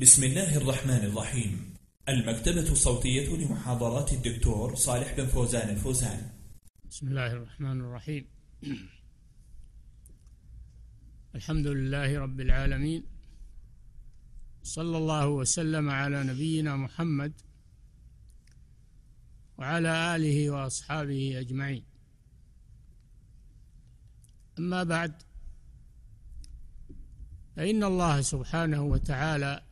بسم الله الرحمن الرحيم المكتبة الصوتية لمحاضرات الدكتور صالح بن فوزان الفوزان بسم الله الرحمن الرحيم الحمد لله رب العالمين صلى الله وسلم على نبينا محمد وعلى آله وأصحابه أجمعين أما بعد فإن الله سبحانه وتعالى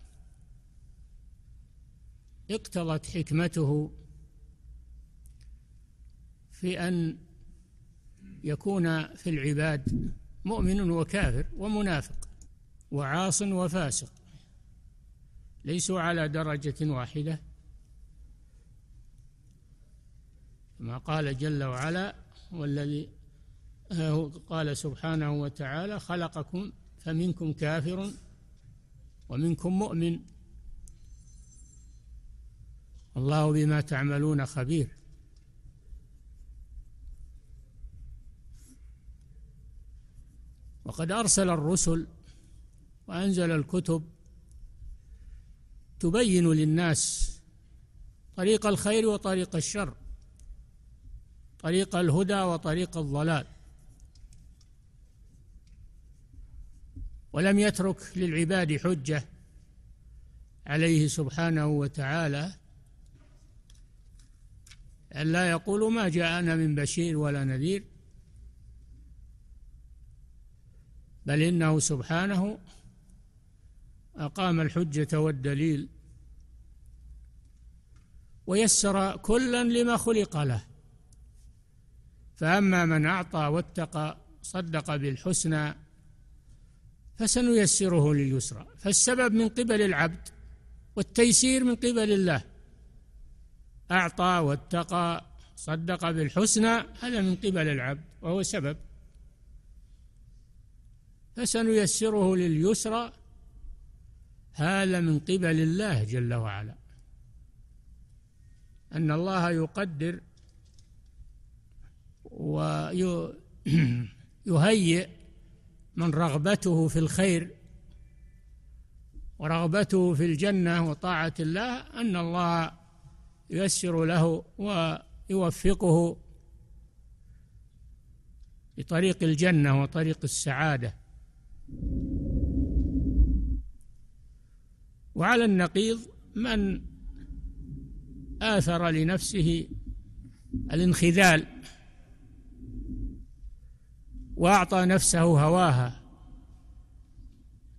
اقتضت حكمته في ان يكون في العباد مؤمن وكافر ومنافق وعاص وفاسق ليسوا على درجه واحده كما قال جل وعلا والذي قال سبحانه وتعالى خلقكم فمنكم كافر ومنكم مؤمن والله بما تعملون خبير وقد ارسل الرسل وانزل الكتب تبين للناس طريق الخير وطريق الشر طريق الهدى وطريق الضلال ولم يترك للعباد حجه عليه سبحانه وتعالى ألا يقولوا ما جاءنا من بشير ولا نذير بل إنه سبحانه أقام الحجة والدليل ويسر كلا لما خلق له فأما من أعطى واتقى صدق بالحسنى فسنيسره لليسرى فالسبب من قبل العبد والتيسير من قبل الله أعطى واتقى صدق بالحسنى هذا من قبل العبد وهو سبب فسنيسره لليسرى هذا من قبل الله جل وعلا أن الله يقدر ويهيئ من رغبته في الخير ورغبته في الجنة وطاعة الله أن الله ييسر له ويوفقه لطريق الجنة وطريق السعادة وعلى النقيض من آثر لنفسه الانخذال وأعطى نفسه هواها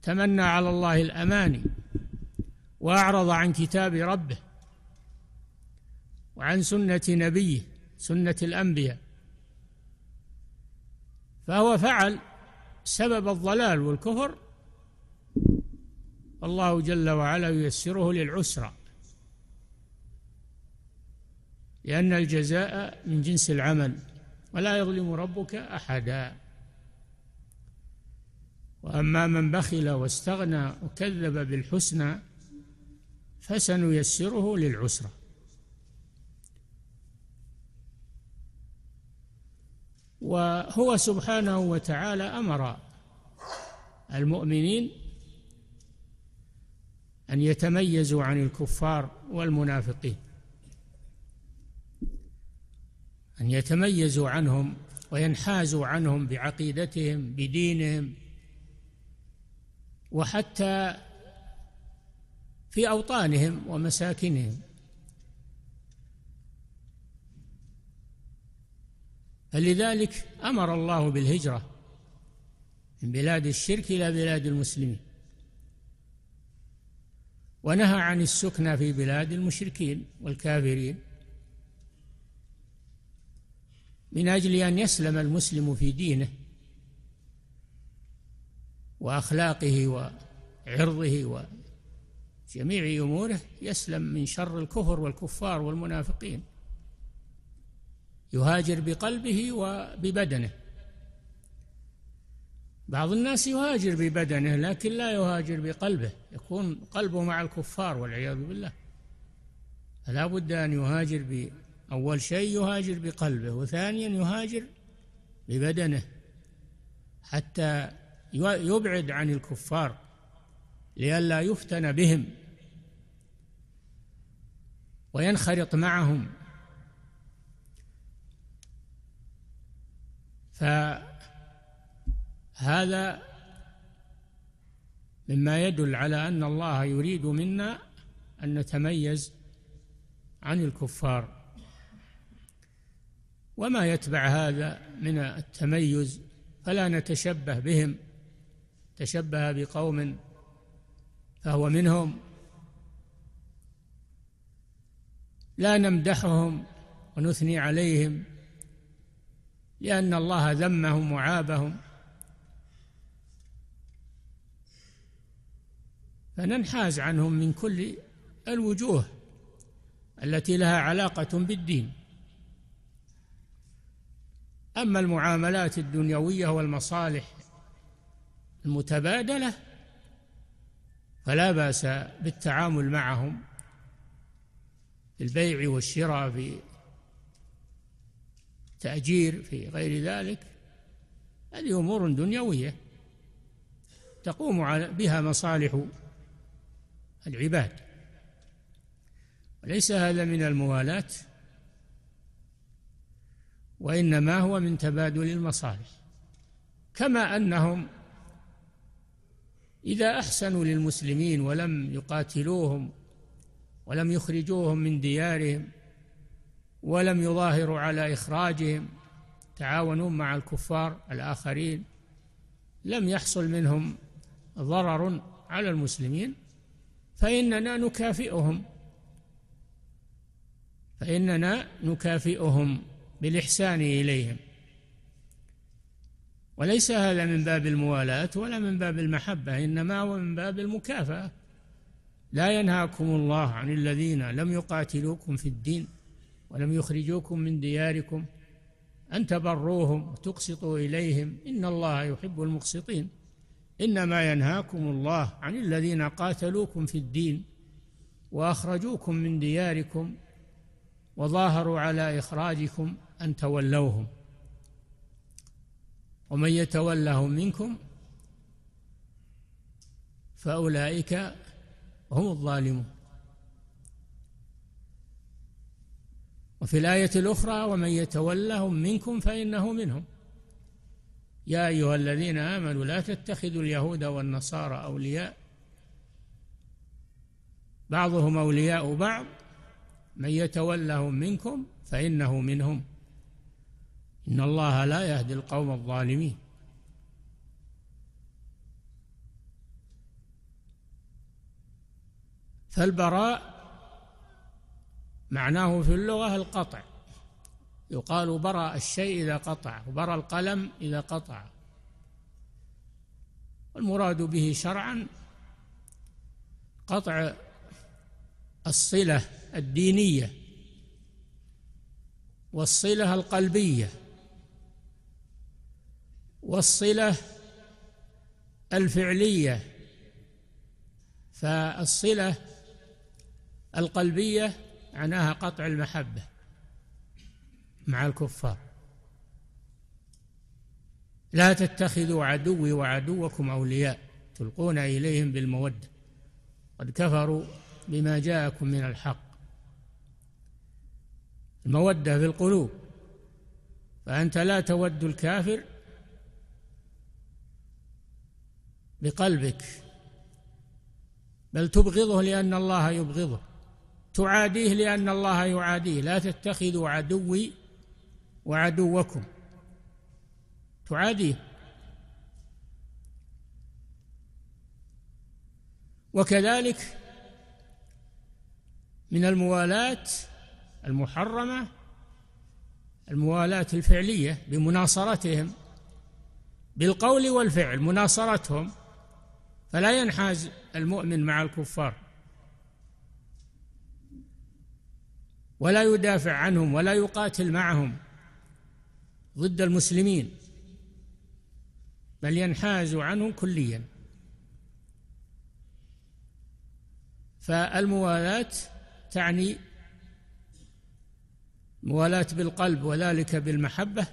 تمنى على الله الأماني وأعرض عن كتاب ربه وعن سنة نبيه سنة الأنبياء فهو فعل سبب الضلال والكفر الله جل وعلا ييسره للعسرى لأن الجزاء من جنس العمل ولا يظلم ربك أحدا وأما من بخل واستغنى وكذب بالحسنى فسنيسره للعسرى وهو سبحانه وتعالى امر المؤمنين ان يتميزوا عن الكفار والمنافقين ان يتميزوا عنهم وينحازوا عنهم بعقيدتهم بدينهم وحتى في اوطانهم ومساكنهم فلذلك امر الله بالهجره من بلاد الشرك الى بلاد المسلمين ونهى عن السكنى في بلاد المشركين والكافرين من اجل ان يسلم المسلم في دينه واخلاقه وعرضه وجميع اموره يسلم من شر الكفر والكفار والمنافقين يهاجر بقلبه وببدنه بعض الناس يهاجر ببدنه لكن لا يهاجر بقلبه يكون قلبه مع الكفار والعياذ بالله فلا بد أن يهاجر باول أول شيء يهاجر بقلبه وثانيا يهاجر ببدنه حتى يبعد عن الكفار لئلا يفتن بهم وينخرط معهم فهذا مما يدل على أن الله يريد منا أن نتميز عن الكفار وما يتبع هذا من التميز فلا نتشبه بهم تشبه بقوم فهو منهم لا نمدحهم ونثني عليهم لأن الله ذمهم وعابهم فننحاز عنهم من كل الوجوه التي لها علاقة بالدين أما المعاملات الدنيوية والمصالح المتبادلة فلا بأس بالتعامل معهم في البيع والشراء في التأجير في غير ذلك هذه أمور دنيوية تقوم بها مصالح العباد وليس هذا من الموالاة وإنما هو من تبادل المصالح كما أنهم إذا أحسنوا للمسلمين ولم يقاتلوهم ولم يخرجوهم من ديارهم ولم يظاهروا على إخراجهم تعاونون مع الكفار الآخرين لم يحصل منهم ضرر على المسلمين فإننا نكافئهم فإننا نكافئهم بالإحسان إليهم وليس هذا من باب الموالاة ولا من باب المحبة إنما هو من باب المكافأة لا ينهاكم الله عن الذين لم يقاتلوكم في الدين ولم يخرجوكم من دياركم أن تبروهم وتقسطوا إليهم إن الله يحب المقسطين إنما ينهاكم الله عن الذين قاتلوكم في الدين وأخرجوكم من دياركم وظاهروا على إخراجكم أن تولوهم ومن يتولهم منكم فأولئك هم الظالمون وفي الآية الأخرى ومن يتولهم منكم فإنه منهم يا أيها الذين آمنوا لا تتخذوا اليهود والنصارى أولياء بعضهم أولياء بعض من يتولهم منكم فإنه منهم إن الله لا يهدي القوم الظالمين فالبراء معناه في اللغة القطع يقال برأ الشيء إذا قطع برأ القلم إذا قطع المراد به شرعا قطع الصلة الدينية والصلة القلبية والصلة الفعلية فالصلة القلبية معناها قطع المحبة مع الكفار لا تتخذوا عدوي وعدوكم أولياء تلقون إليهم بالمودة قد كفروا بما جاءكم من الحق المودة في القلوب فأنت لا تود الكافر بقلبك بل تبغضه لأن الله يبغضه تعاديه لأن الله يعاديه لا تتخذوا عدوي وعدوكم تعاديه وكذلك من الموالاة المحرمة الموالاة الفعلية بمناصرتهم بالقول والفعل مناصرتهم فلا ينحاز المؤمن مع الكفار ولا يدافع عنهم ولا يقاتل معهم ضد المسلمين بل ينحاز عنهم كليا فالموالاة تعني موالاة بالقلب وذلك بالمحبة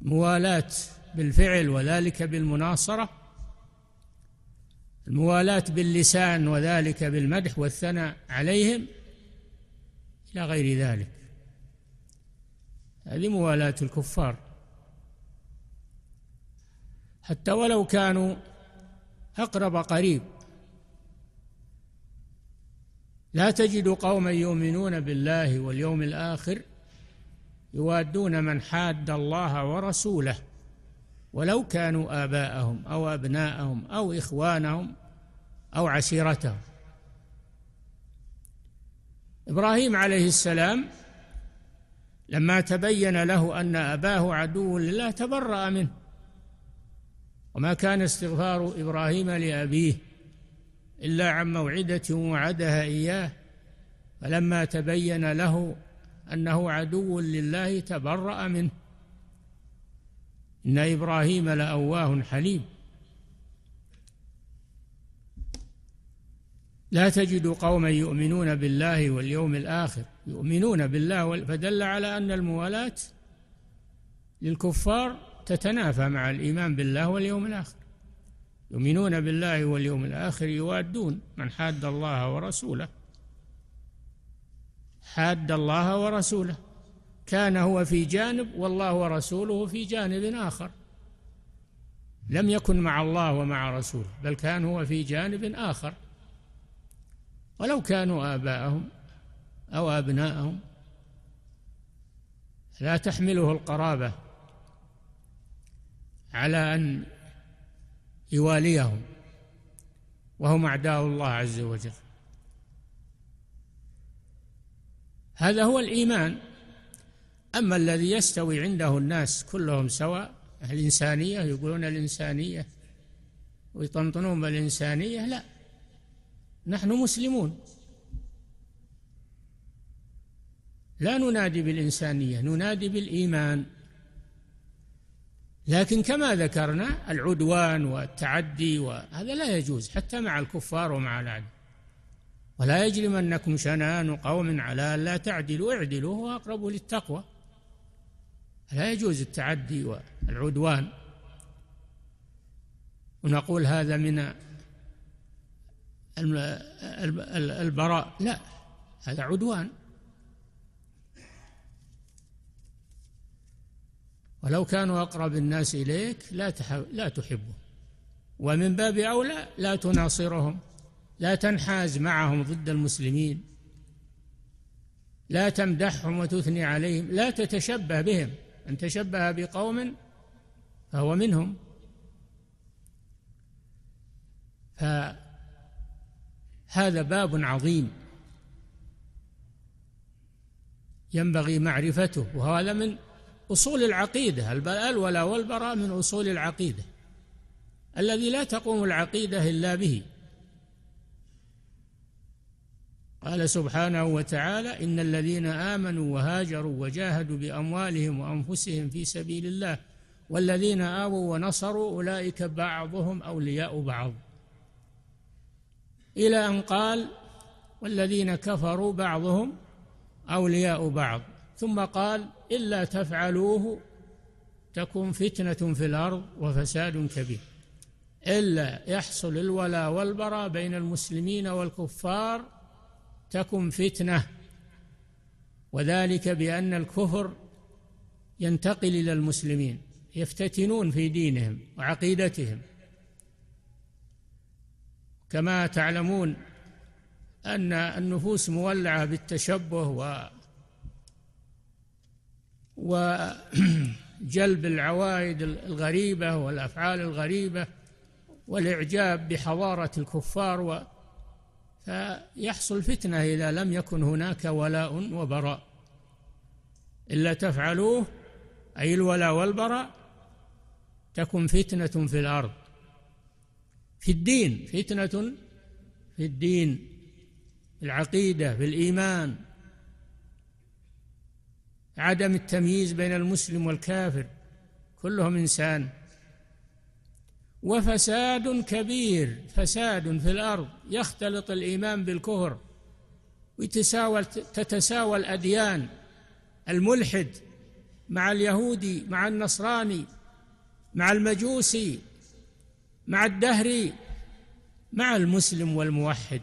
موالاة بالفعل وذلك بالمناصرة الموالاة باللسان وذلك بالمدح والثناء عليهم إلى غير ذلك هذه موالاة الكفار حتى ولو كانوا أقرب قريب لا تجد قوما يؤمنون بالله واليوم الآخر يوادون من حاد الله ورسوله ولو كانوا آباءهم أو أبناءهم أو إخوانهم أو عشيرتهم إبراهيم عليه السلام لما تبين له أن أباه عدو لله تبرأ منه وما كان استغفار إبراهيم لأبيه إلا عن موعدة وعدها إياه فلما تبين له أنه عدو لله تبرأ منه إن إبراهيم لأواه حليم لا تجد قوما يؤمنون بالله واليوم الآخر يؤمنون بالله فدل على أن الموالاة للكفار تتنافى مع الإيمان بالله واليوم الآخر يؤمنون بالله واليوم الآخر يوادون من حاد الله ورسوله حاد الله ورسوله كان هو في جانب والله ورسوله في جانب آخر لم يكن مع الله ومع رسوله بل كان هو في جانب آخر ولو كانوا آباءهم أو أبناءهم لا تحمله القرابة على أن يواليهم وهم أعداء الله عز وجل هذا هو الإيمان أما الذي يستوي عنده الناس كلهم سواء الإنسانية يقولون الإنسانية ويطنطنون بالإنسانية لا نحن مسلمون لا ننادي بالإنسانية ننادي بالإيمان لكن كما ذكرنا العدوان والتعدي وهذا لا يجوز حتى مع الكفار ومع العدل ولا يجرمنكم شنان قوم على لا تعدلوا اعدلوا هو أقرب للتقوى لا يجوز التعدي والعدوان ونقول هذا من البراء لا هذا عدوان ولو كانوا أقرب الناس إليك لا لا تحبهم ومن باب أولى لا تناصرهم لا تنحاز معهم ضد المسلمين لا تمدحهم وتثني عليهم لا تتشبه بهم أن تشبه بقوم فهو منهم ف هذا باب عظيم ينبغي معرفته وهذا من أصول العقيدة ولا والبراء من أصول العقيدة الذي لا تقوم العقيدة إلا به قال سبحانه وتعالى إن الذين آمنوا وهاجروا وجاهدوا بأموالهم وأنفسهم في سبيل الله والذين آووا ونصروا أولئك بعضهم أولياء بعض إلى أن قال والذين كفروا بعضهم أولياء بعض ثم قال إلا تفعلوه تكن فتنة في الأرض وفساد كبير إلا يحصل الولاء والبراء بين المسلمين والكفار تكن فتنة وذلك بأن الكفر ينتقل إلى المسلمين يفتتنون في دينهم وعقيدتهم كما تعلمون أن النفوس مولعة بالتشبه و وجلب العوائد الغريبة والأفعال الغريبة والإعجاب بحضارة الكفار و فيحصل فتنة إذا لم يكن هناك ولاء وبراء إلا تفعلوه أي الولاء والبراء تكن فتنة في الأرض في الدين فتنة في الدين في العقيدة في الإيمان عدم التمييز بين المسلم والكافر كلهم إنسان وفساد كبير فساد في الأرض يختلط الإيمان بالكفر ويتساوى تتساوى الأديان الملحد مع اليهودي مع النصراني مع المجوسي مع الدهر مع المسلم والموحد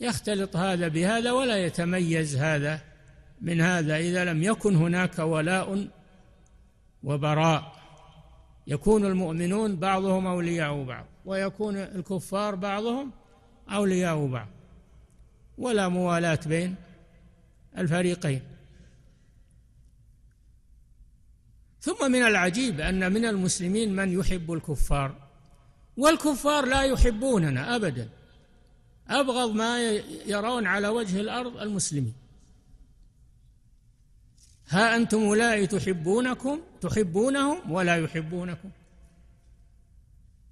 يختلط هذا بهذا ولا يتميز هذا من هذا اذا لم يكن هناك ولاء وبراء يكون المؤمنون بعضهم اولياء بعض ويكون الكفار بعضهم اولياء بعض ولا موالاه بين الفريقين ثم من العجيب ان من المسلمين من يحب الكفار والكفار لا يحبوننا ابدا ابغض ما يرون على وجه الارض المسلمين ها انتم اولئك تحبونكم تحبونهم ولا يحبونكم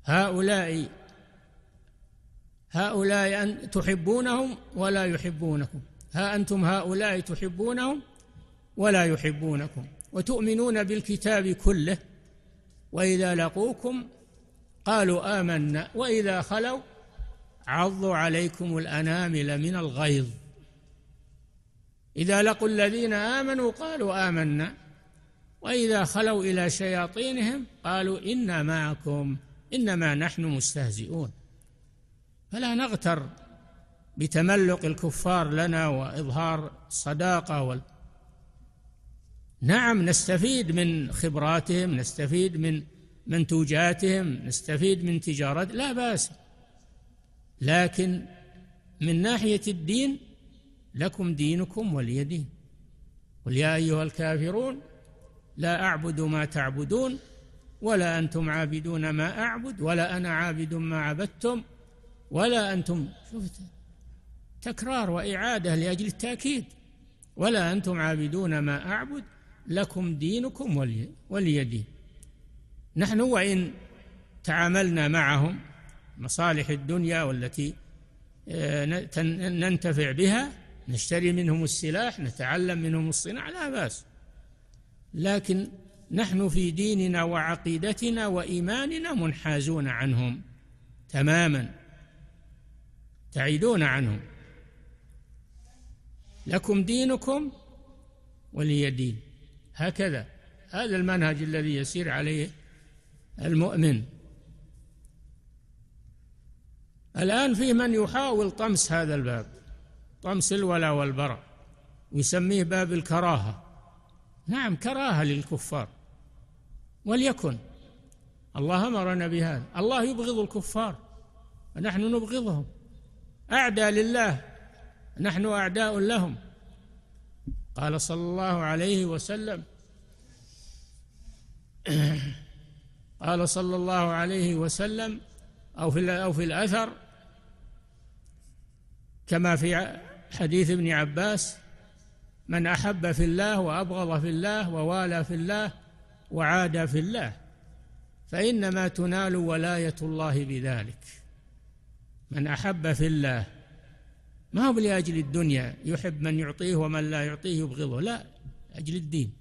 هؤلاء هؤلاء أن تحبونهم ولا يحبونكم ها أنتم هؤلاء تحبونهم ولا يحبونكم وتؤمنون بالكتاب كله وإذا لقوكم قالوا آمنا وإذا خلوا عضوا عليكم الأنامل من الغيظ إذا لقوا الذين آمنوا قالوا آمنا وإذا خلوا إلى شياطينهم قالوا إنا معكم إنما نحن مستهزئون فلا نغتر بتملق الكفار لنا وإظهار الصداقة وال... نعم نستفيد من خبراتهم نستفيد من منتوجاتهم نستفيد من تجارة لا بأس لكن من ناحية الدين لكم دينكم ولي دين قل يا أيها الكافرون لا أعبد ما تعبدون ولا أنتم عابدون ما أعبد ولا أنا عابد ما عبدتم ولا أنتم شفت تكرار وإعادة لأجل التأكيد ولا أنتم عابدون ما أعبد لكم دينكم ولي, ولي دين نحن وإن تعاملنا معهم مصالح الدنيا والتي آه، ننتفع بها نشتري منهم السلاح نتعلم منهم الصناعة لا بأس لكن نحن في ديننا وعقيدتنا وإيماننا منحازون عنهم تماما تعيدون عنهم لكم دينكم ولي دين هكذا هذا المنهج الذي يسير عليه المؤمن الآن في من يحاول طمس هذا الباب طمس الولا والبراء ويسميه باب الكراهة نعم كراهة للكفار وليكن الله أمرنا بهذا الله يبغض الكفار ونحن نبغضهم أعداء لله نحن أعداء لهم قال صلى الله عليه وسلم قال صلى الله عليه وسلم أو في أو في الأثر كما في حديث ابن عباس من أحب في الله وأبغض في الله ووالى في الله وعادى في الله فإنما تنال ولاية الله بذلك من أحب في الله ما هو لأجل الدنيا يحب من يعطيه ومن لا يعطيه يبغضه لا أجل الدين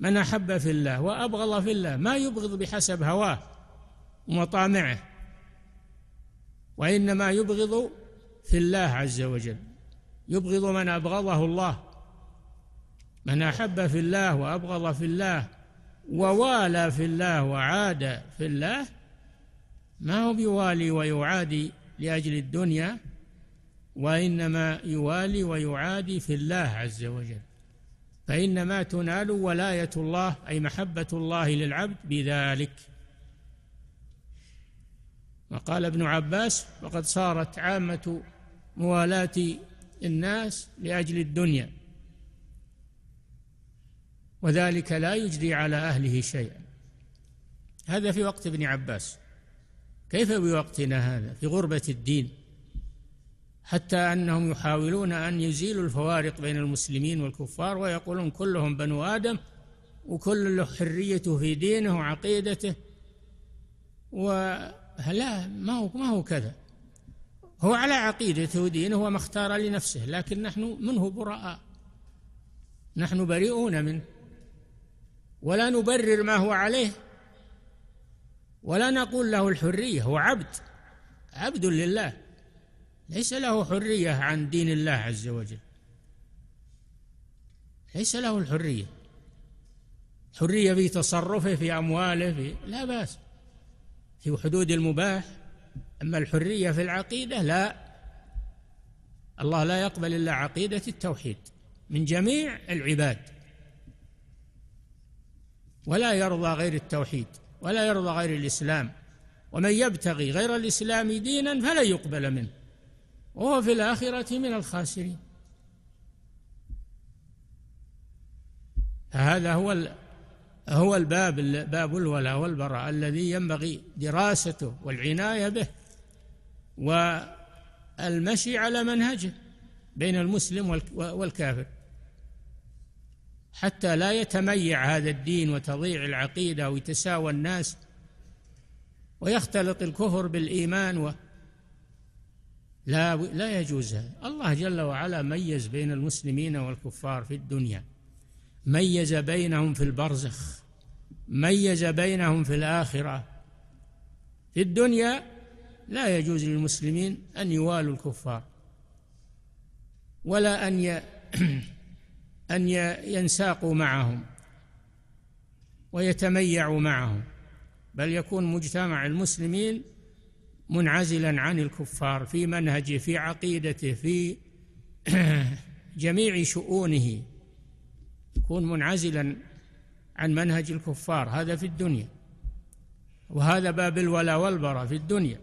من أحب في الله وأبغض في الله ما يبغض بحسب هواه ومطامعه وإنما يبغض في الله عز وجل يبغض من أبغضه الله من أحب في الله وأبغض في الله ووالى في الله وعاد في الله ما هو بيوالي ويعادي لأجل الدنيا وإنما يوالي ويعادي في الله عز وجل فإنما تنال ولاية الله أي محبة الله للعبد بذلك وقال ابن عباس وقد صارت عامة موالاة الناس لأجل الدنيا وذلك لا يجدي على أهله شيئا هذا في وقت ابن عباس كيف بوقتنا هذا في غربة الدين حتى انهم يحاولون ان يزيلوا الفوارق بين المسلمين والكفار ويقولون كلهم بنو ادم وكل له حريته في دينه وعقيدته ولا ما هو ما هو كذا هو على عقيدته ودينه وما اختار لنفسه لكن نحن منه براء نحن بريئون منه ولا نبرر ما هو عليه ولا نقول له الحريه هو عبد عبد لله ليس له حرية عن دين الله عز وجل ليس له الحرية حرية في تصرفه في أمواله في لا بأس في حدود المباح أما الحرية في العقيدة لا الله لا يقبل إلا عقيدة التوحيد من جميع العباد ولا يرضى غير التوحيد ولا يرضى غير الإسلام ومن يبتغي غير الإسلام دينا فلن يقبل منه وهو في الآخرة من الخاسرين هذا هو هو الباب باب الولاء والبراء الذي ينبغي دراسته والعناية به والمشي على منهجه بين المسلم والكافر حتى لا يتميع هذا الدين وتضيع العقيدة ويتساوى الناس ويختلط الكفر بالإيمان لا لا يجوز هذا الله جل وعلا ميز بين المسلمين والكفار في الدنيا ميز بينهم في البرزخ ميز بينهم في الآخرة في الدنيا لا يجوز للمسلمين أن يوالوا الكفار ولا أن ي... أن ينساقوا معهم ويتميعوا معهم بل يكون مجتمع المسلمين منعزلا عن الكفار في منهجه في عقيدته في جميع شؤونه يكون منعزلا عن منهج الكفار هذا في الدنيا وهذا باب الولا والبرى في الدنيا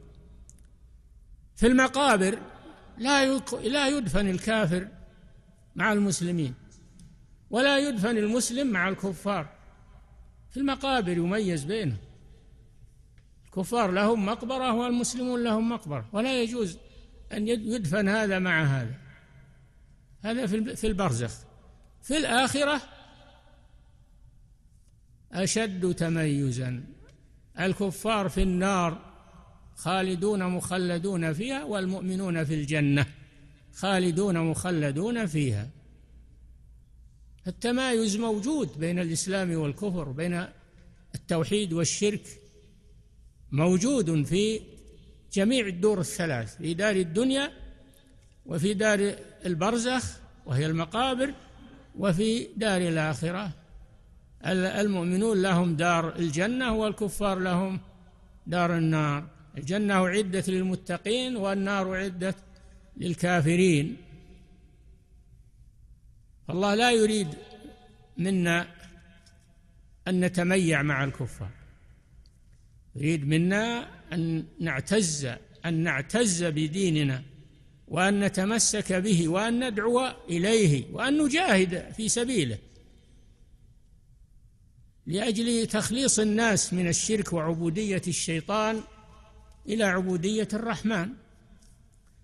في المقابر لا لا يدفن الكافر مع المسلمين ولا يدفن المسلم مع الكفار في المقابر يميز بينهم الكفار لهم مقبرة والمسلمون لهم مقبرة ولا يجوز أن يدفن هذا مع هذا هذا في البرزخ في الآخرة أشد تميزا الكفار في النار خالدون مخلدون فيها والمؤمنون في الجنة خالدون مخلدون فيها التمايز موجود بين الإسلام والكفر بين التوحيد والشرك موجود في جميع الدور الثلاث في دار الدنيا وفي دار البرزخ وهي المقابر وفي دار الآخرة المؤمنون لهم دار الجنة والكفار لهم دار النار الجنة أعدت للمتقين والنار أعدت للكافرين الله لا يريد منا أن نتميع مع الكفار يريد منا أن نعتز أن نعتز بديننا وأن نتمسك به وأن ندعو إليه وأن نجاهد في سبيله لأجل تخليص الناس من الشرك وعبودية الشيطان إلى عبودية الرحمن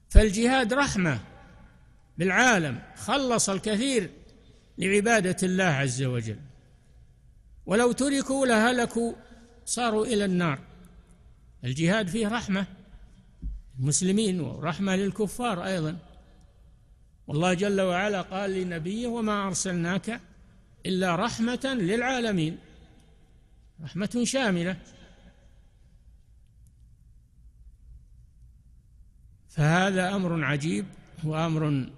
فالجهاد رحمة بالعالم خلص الكثير لعبادة الله عز وجل ولو تركوا لهلكوا صاروا إلى النار الجهاد فيه رحمة المسلمين ورحمة للكفار أيضا والله جل وعلا قال لنبيه وما أرسلناك إلا رحمة للعالمين رحمة شاملة فهذا أمر عجيب وأمر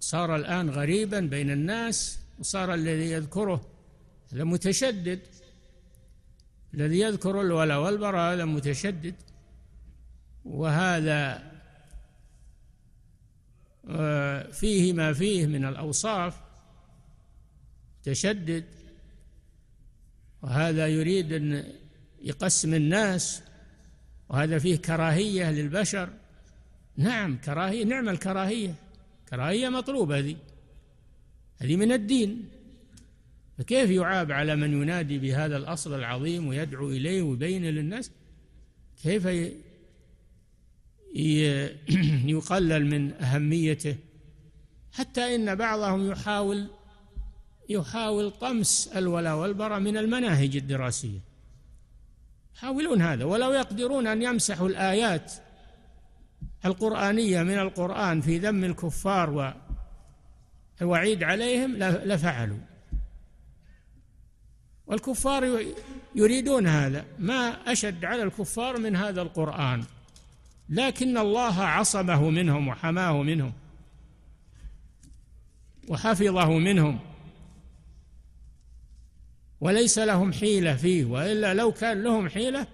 صار الآن غريبا بين الناس وصار الذي يذكره متشدد الذي يذكر الولاء والبراء هذا متشدد وهذا آه، فيه ما فيه من الأوصاف تشدد وهذا يريد أن يقسم الناس وهذا فيه كراهية للبشر نعم كراهية نعم الكراهية كراهية مطلوبة هذه هذه من الدين فكيف يعاب على من ينادي بهذا الأصل العظيم ويدعو إليه ويبين للناس كيف يقلل من أهميته حتى إن بعضهم يحاول يحاول طمس الولاء والبراء من المناهج الدراسية يحاولون هذا ولو يقدرون أن يمسحوا الآيات القرآنية من القرآن في ذم الكفار والوعيد عليهم لفعلوا والكفار يريدون هذا ما أشد على الكفار من هذا القرآن لكن الله عصمه منهم وحماه منهم وحفظه منهم وليس لهم حيلة فيه وإلا لو كان لهم حيلة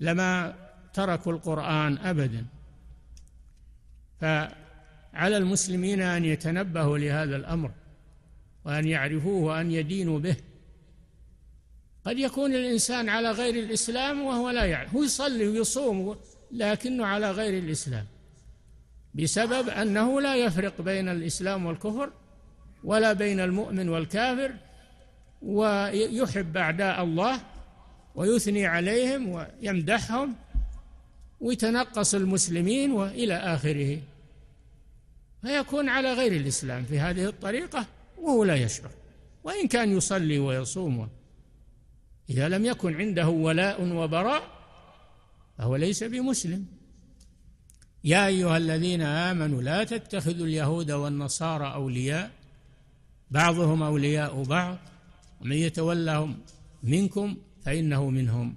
لما تركوا القرآن أبدا فعلى المسلمين أن يتنبهوا لهذا الأمر وأن يعرفوه وأن يدينوا به قد يكون الإنسان على غير الإسلام وهو لا يعلم هو يصلي ويصوم لكنه على غير الإسلام بسبب أنه لا يفرق بين الإسلام والكفر ولا بين المؤمن والكافر ويحب أعداء الله ويثني عليهم ويمدحهم ويتنقص المسلمين والى اخره فيكون على غير الاسلام في هذه الطريقه وهو لا يشعر وان كان يصلي ويصوم إذا لم يكن عنده ولاء وبراء فهو ليس بمسلم يا أيها الذين آمنوا لا تتخذوا اليهود والنصارى أولياء بعضهم أولياء بعض ومن يتولهم منكم فإنه منهم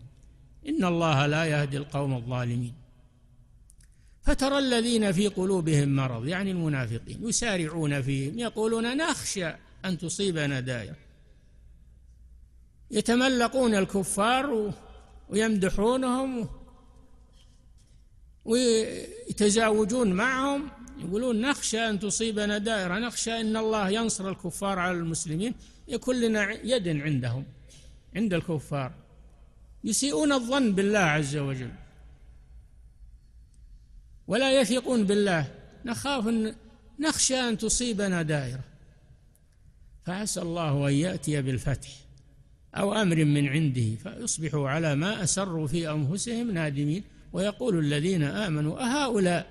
إن الله لا يهدي القوم الظالمين فترى الذين في قلوبهم مرض يعني المنافقين يسارعون فيهم يقولون نخشى أن تصيبنا دائرة يتملقون الكفار ويمدحونهم ويتزاوجون معهم يقولون نخشى أن تصيبنا دائرة نخشى أن الله ينصر الكفار على المسلمين يكون لنا يد عندهم عند الكفار يسيئون الظن بالله عز وجل ولا يثقون بالله نخاف أن نخشى أن تصيبنا دائرة فعسى الله أن يأتي بالفتح أو أمر من عنده فيصبحوا على ما أسروا في أنفسهم نادمين ويقول الذين آمنوا أهؤلاء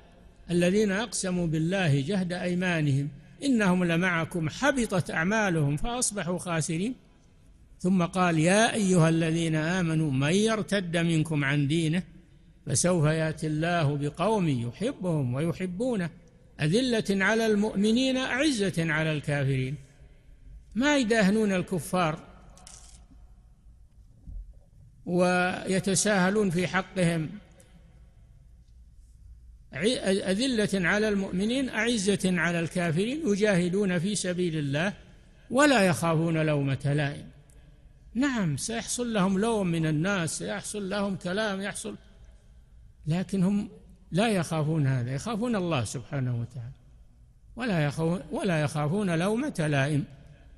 الذين أقسموا بالله جهد أيمانهم إنهم لمعكم حبطت أعمالهم فأصبحوا خاسرين ثم قال يا أيها الذين آمنوا من يرتد منكم عن دينه فسوف ياتي الله بقوم يحبهم ويحبونه أذلة على المؤمنين أعزة على الكافرين ما يداهنون الكفار ويتساهلون في حقهم أذلة على المؤمنين أعزة على الكافرين يجاهدون في سبيل الله ولا يخافون لومة لائم نعم سيحصل لهم لوم من الناس سيحصل لهم كلام يحصل لكن هم لا يخافون هذا يخافون الله سبحانه وتعالى ولا يخافون ولا يخافون لومة لائم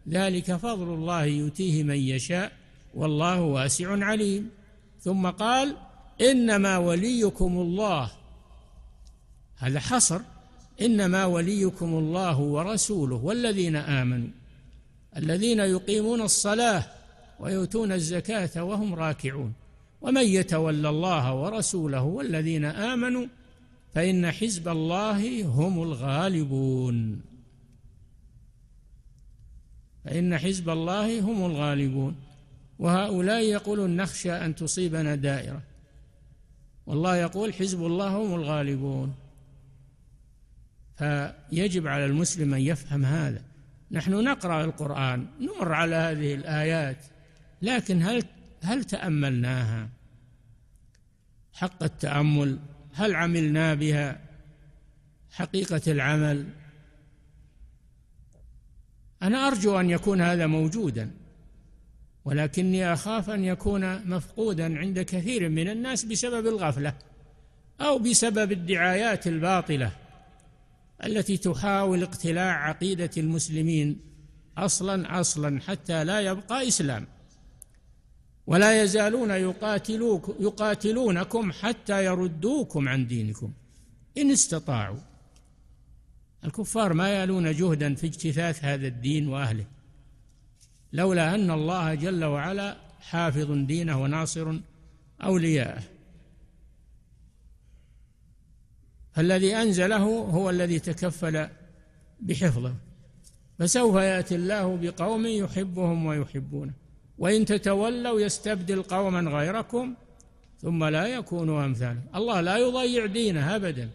ذلك فضل الله يؤتيه من يشاء والله واسع عليم ثم قال انما وليكم الله هذا حصر انما وليكم الله ورسوله والذين امنوا الذين يقيمون الصلاه ويؤتون الزكاه وهم راكعون ومن يتولى الله ورسوله والذين امنوا فان حزب الله هم الغالبون فان حزب الله هم الغالبون وهؤلاء يقولون نخشى أن تصيبنا دائرة والله يقول حزب الله هم الغالبون فيجب على المسلم أن يفهم هذا نحن نقرأ القرآن نمر على هذه الآيات لكن هل هل تأملناها حق التأمل هل عملنا بها حقيقة العمل أنا أرجو أن يكون هذا موجودا ولكني اخاف ان يكون مفقودا عند كثير من الناس بسبب الغفله او بسبب الدعايات الباطله التي تحاول اقتلاع عقيده المسلمين اصلا اصلا حتى لا يبقى اسلام ولا يزالون يقاتلوك يقاتلونكم حتى يردوكم عن دينكم ان استطاعوا الكفار ما يالون جهدا في اجتثاث هذا الدين واهله لولا أن الله جل وعلا حافظ دينه وناصر أولياءه فالذي أنزله هو الذي تكفل بحفظه فسوف يأتي الله بقوم يحبهم ويحبونه وإن تتولوا يستبدل قوما غيركم ثم لا يكونوا أمثالكم الله لا يضيع دينه أبدا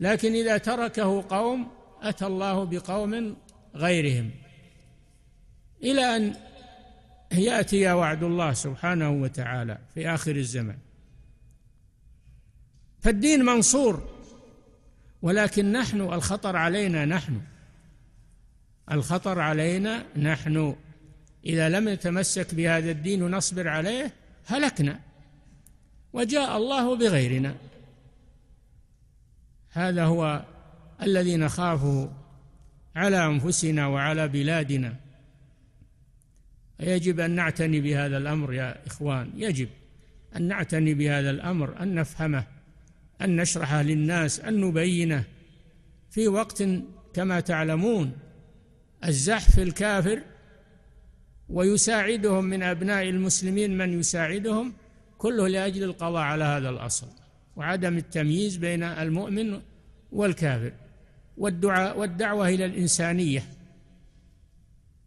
لكن إذا تركه قوم أتى الله بقوم غيرهم إلى أن يأتي وعد الله سبحانه وتعالى في آخر الزمن فالدين منصور ولكن نحن الخطر علينا نحن الخطر علينا نحن إذا لم نتمسك بهذا الدين ونصبر عليه هلكنا وجاء الله بغيرنا هذا هو الذي نخافه على أنفسنا وعلى بلادنا يجب أن نعتني بهذا الأمر يا إخوان يجب أن نعتني بهذا الأمر أن نفهمه أن نشرحه للناس أن نبينه في وقت كما تعلمون الزحف الكافر ويساعدهم من أبناء المسلمين من يساعدهم كله لأجل القضاء على هذا الأصل وعدم التمييز بين المؤمن والكافر والدعاء والدعوة إلى الإنسانية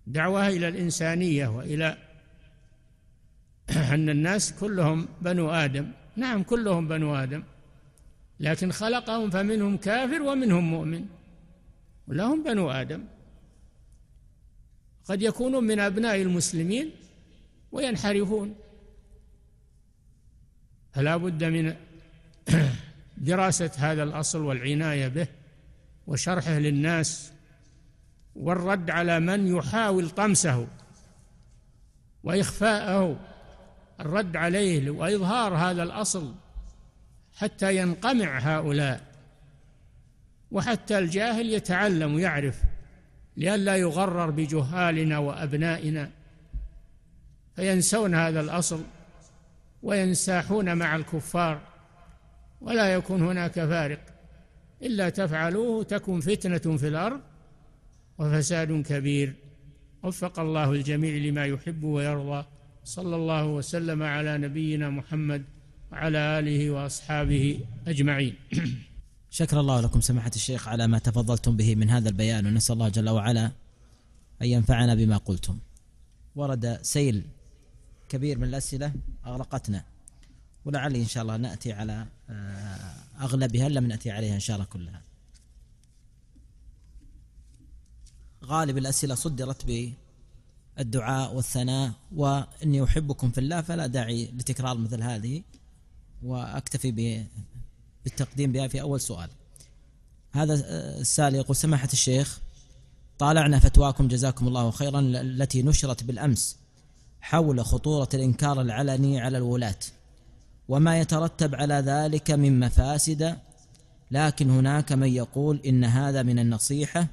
دعوة إلى الإنسانية وإلى أن الناس كلهم بنو آدم نعم كلهم بنو آدم لكن خلقهم فمنهم كافر ومنهم مؤمن ولهم بنو آدم قد يكونون من أبناء المسلمين وينحرفون فلا بد من دراسة هذا الأصل والعناية به وشرحه للناس والرد على من يحاول طمسه واخفاءه الرد عليه واظهار هذا الاصل حتى ينقمع هؤلاء وحتى الجاهل يتعلم ويعرف لئلا يغرر بجهالنا وابنائنا فينسون هذا الاصل وينساحون مع الكفار ولا يكون هناك فارق الا تفعلوه تكن فتنه في الارض وفساد كبير وفق الله الجميع لما يحب ويرضى صلى الله وسلم على نبينا محمد وعلى اله واصحابه اجمعين. شكر الله لكم سماحه الشيخ على ما تفضلتم به من هذا البيان ونسال الله جل وعلا ان ينفعنا بما قلتم. ورد سيل كبير من الاسئله اغرقتنا ولعلي ان شاء الله ناتي على آه، اغلبها لم ناتي عليها ان شاء الله كلها. غالب الأسئلة صدرت بالدعاء والثناء وإني أحبكم في الله فلا داعي لتكرار مثل هذه وأكتفي بالتقديم بها في أول سؤال هذا السائل يقول سماحة الشيخ طالعنا فتواكم جزاكم الله خيرا التي نشرت بالأمس حول خطورة الإنكار العلني على الولاة وما يترتب على ذلك من مفاسد لكن هناك من يقول إن هذا من النصيحة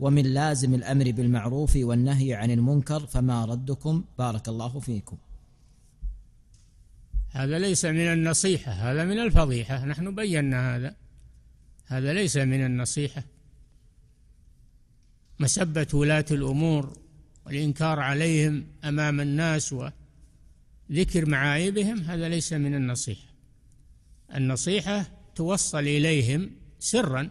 ومن لازم الأمر بالمعروف والنهي عن المنكر فما ردكم بارك الله فيكم هذا ليس من النصيحة هذا من الفضيحة نحن بينا هذا هذا ليس من النصيحة مسبة ولاة الأمور والإنكار عليهم أمام الناس وذكر معايبهم هذا ليس من النصيحة النصيحة توصل إليهم سرًا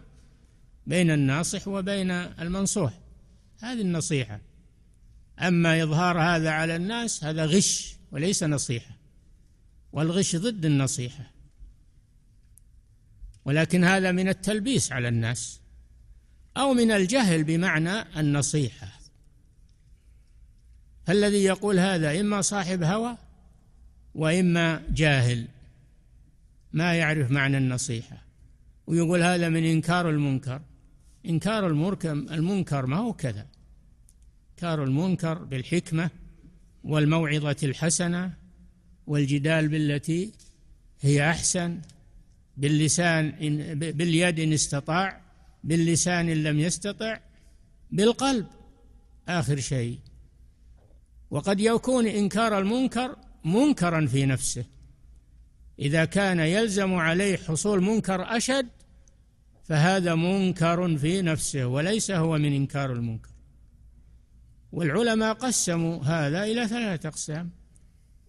بين الناصح وبين المنصوح هذه النصيحة أما إظهار هذا على الناس هذا غش وليس نصيحة والغش ضد النصيحة ولكن هذا من التلبيس على الناس أو من الجهل بمعنى النصيحة فالذي يقول هذا إما صاحب هوى وإما جاهل ما يعرف معنى النصيحة ويقول هذا من إنكار المنكر إنكار المركم المنكر ما هو كذا إنكار المنكر بالحكمة والموعظة الحسنة والجدال بالتي هي أحسن باللسان إن باليد إن استطاع باللسان إن لم يستطع بالقلب آخر شيء وقد يكون إنكار المنكر منكرا في نفسه إذا كان يلزم عليه حصول منكر أشد فهذا منكر في نفسه وليس هو من انكار المنكر والعلماء قسموا هذا الى ثلاثه اقسام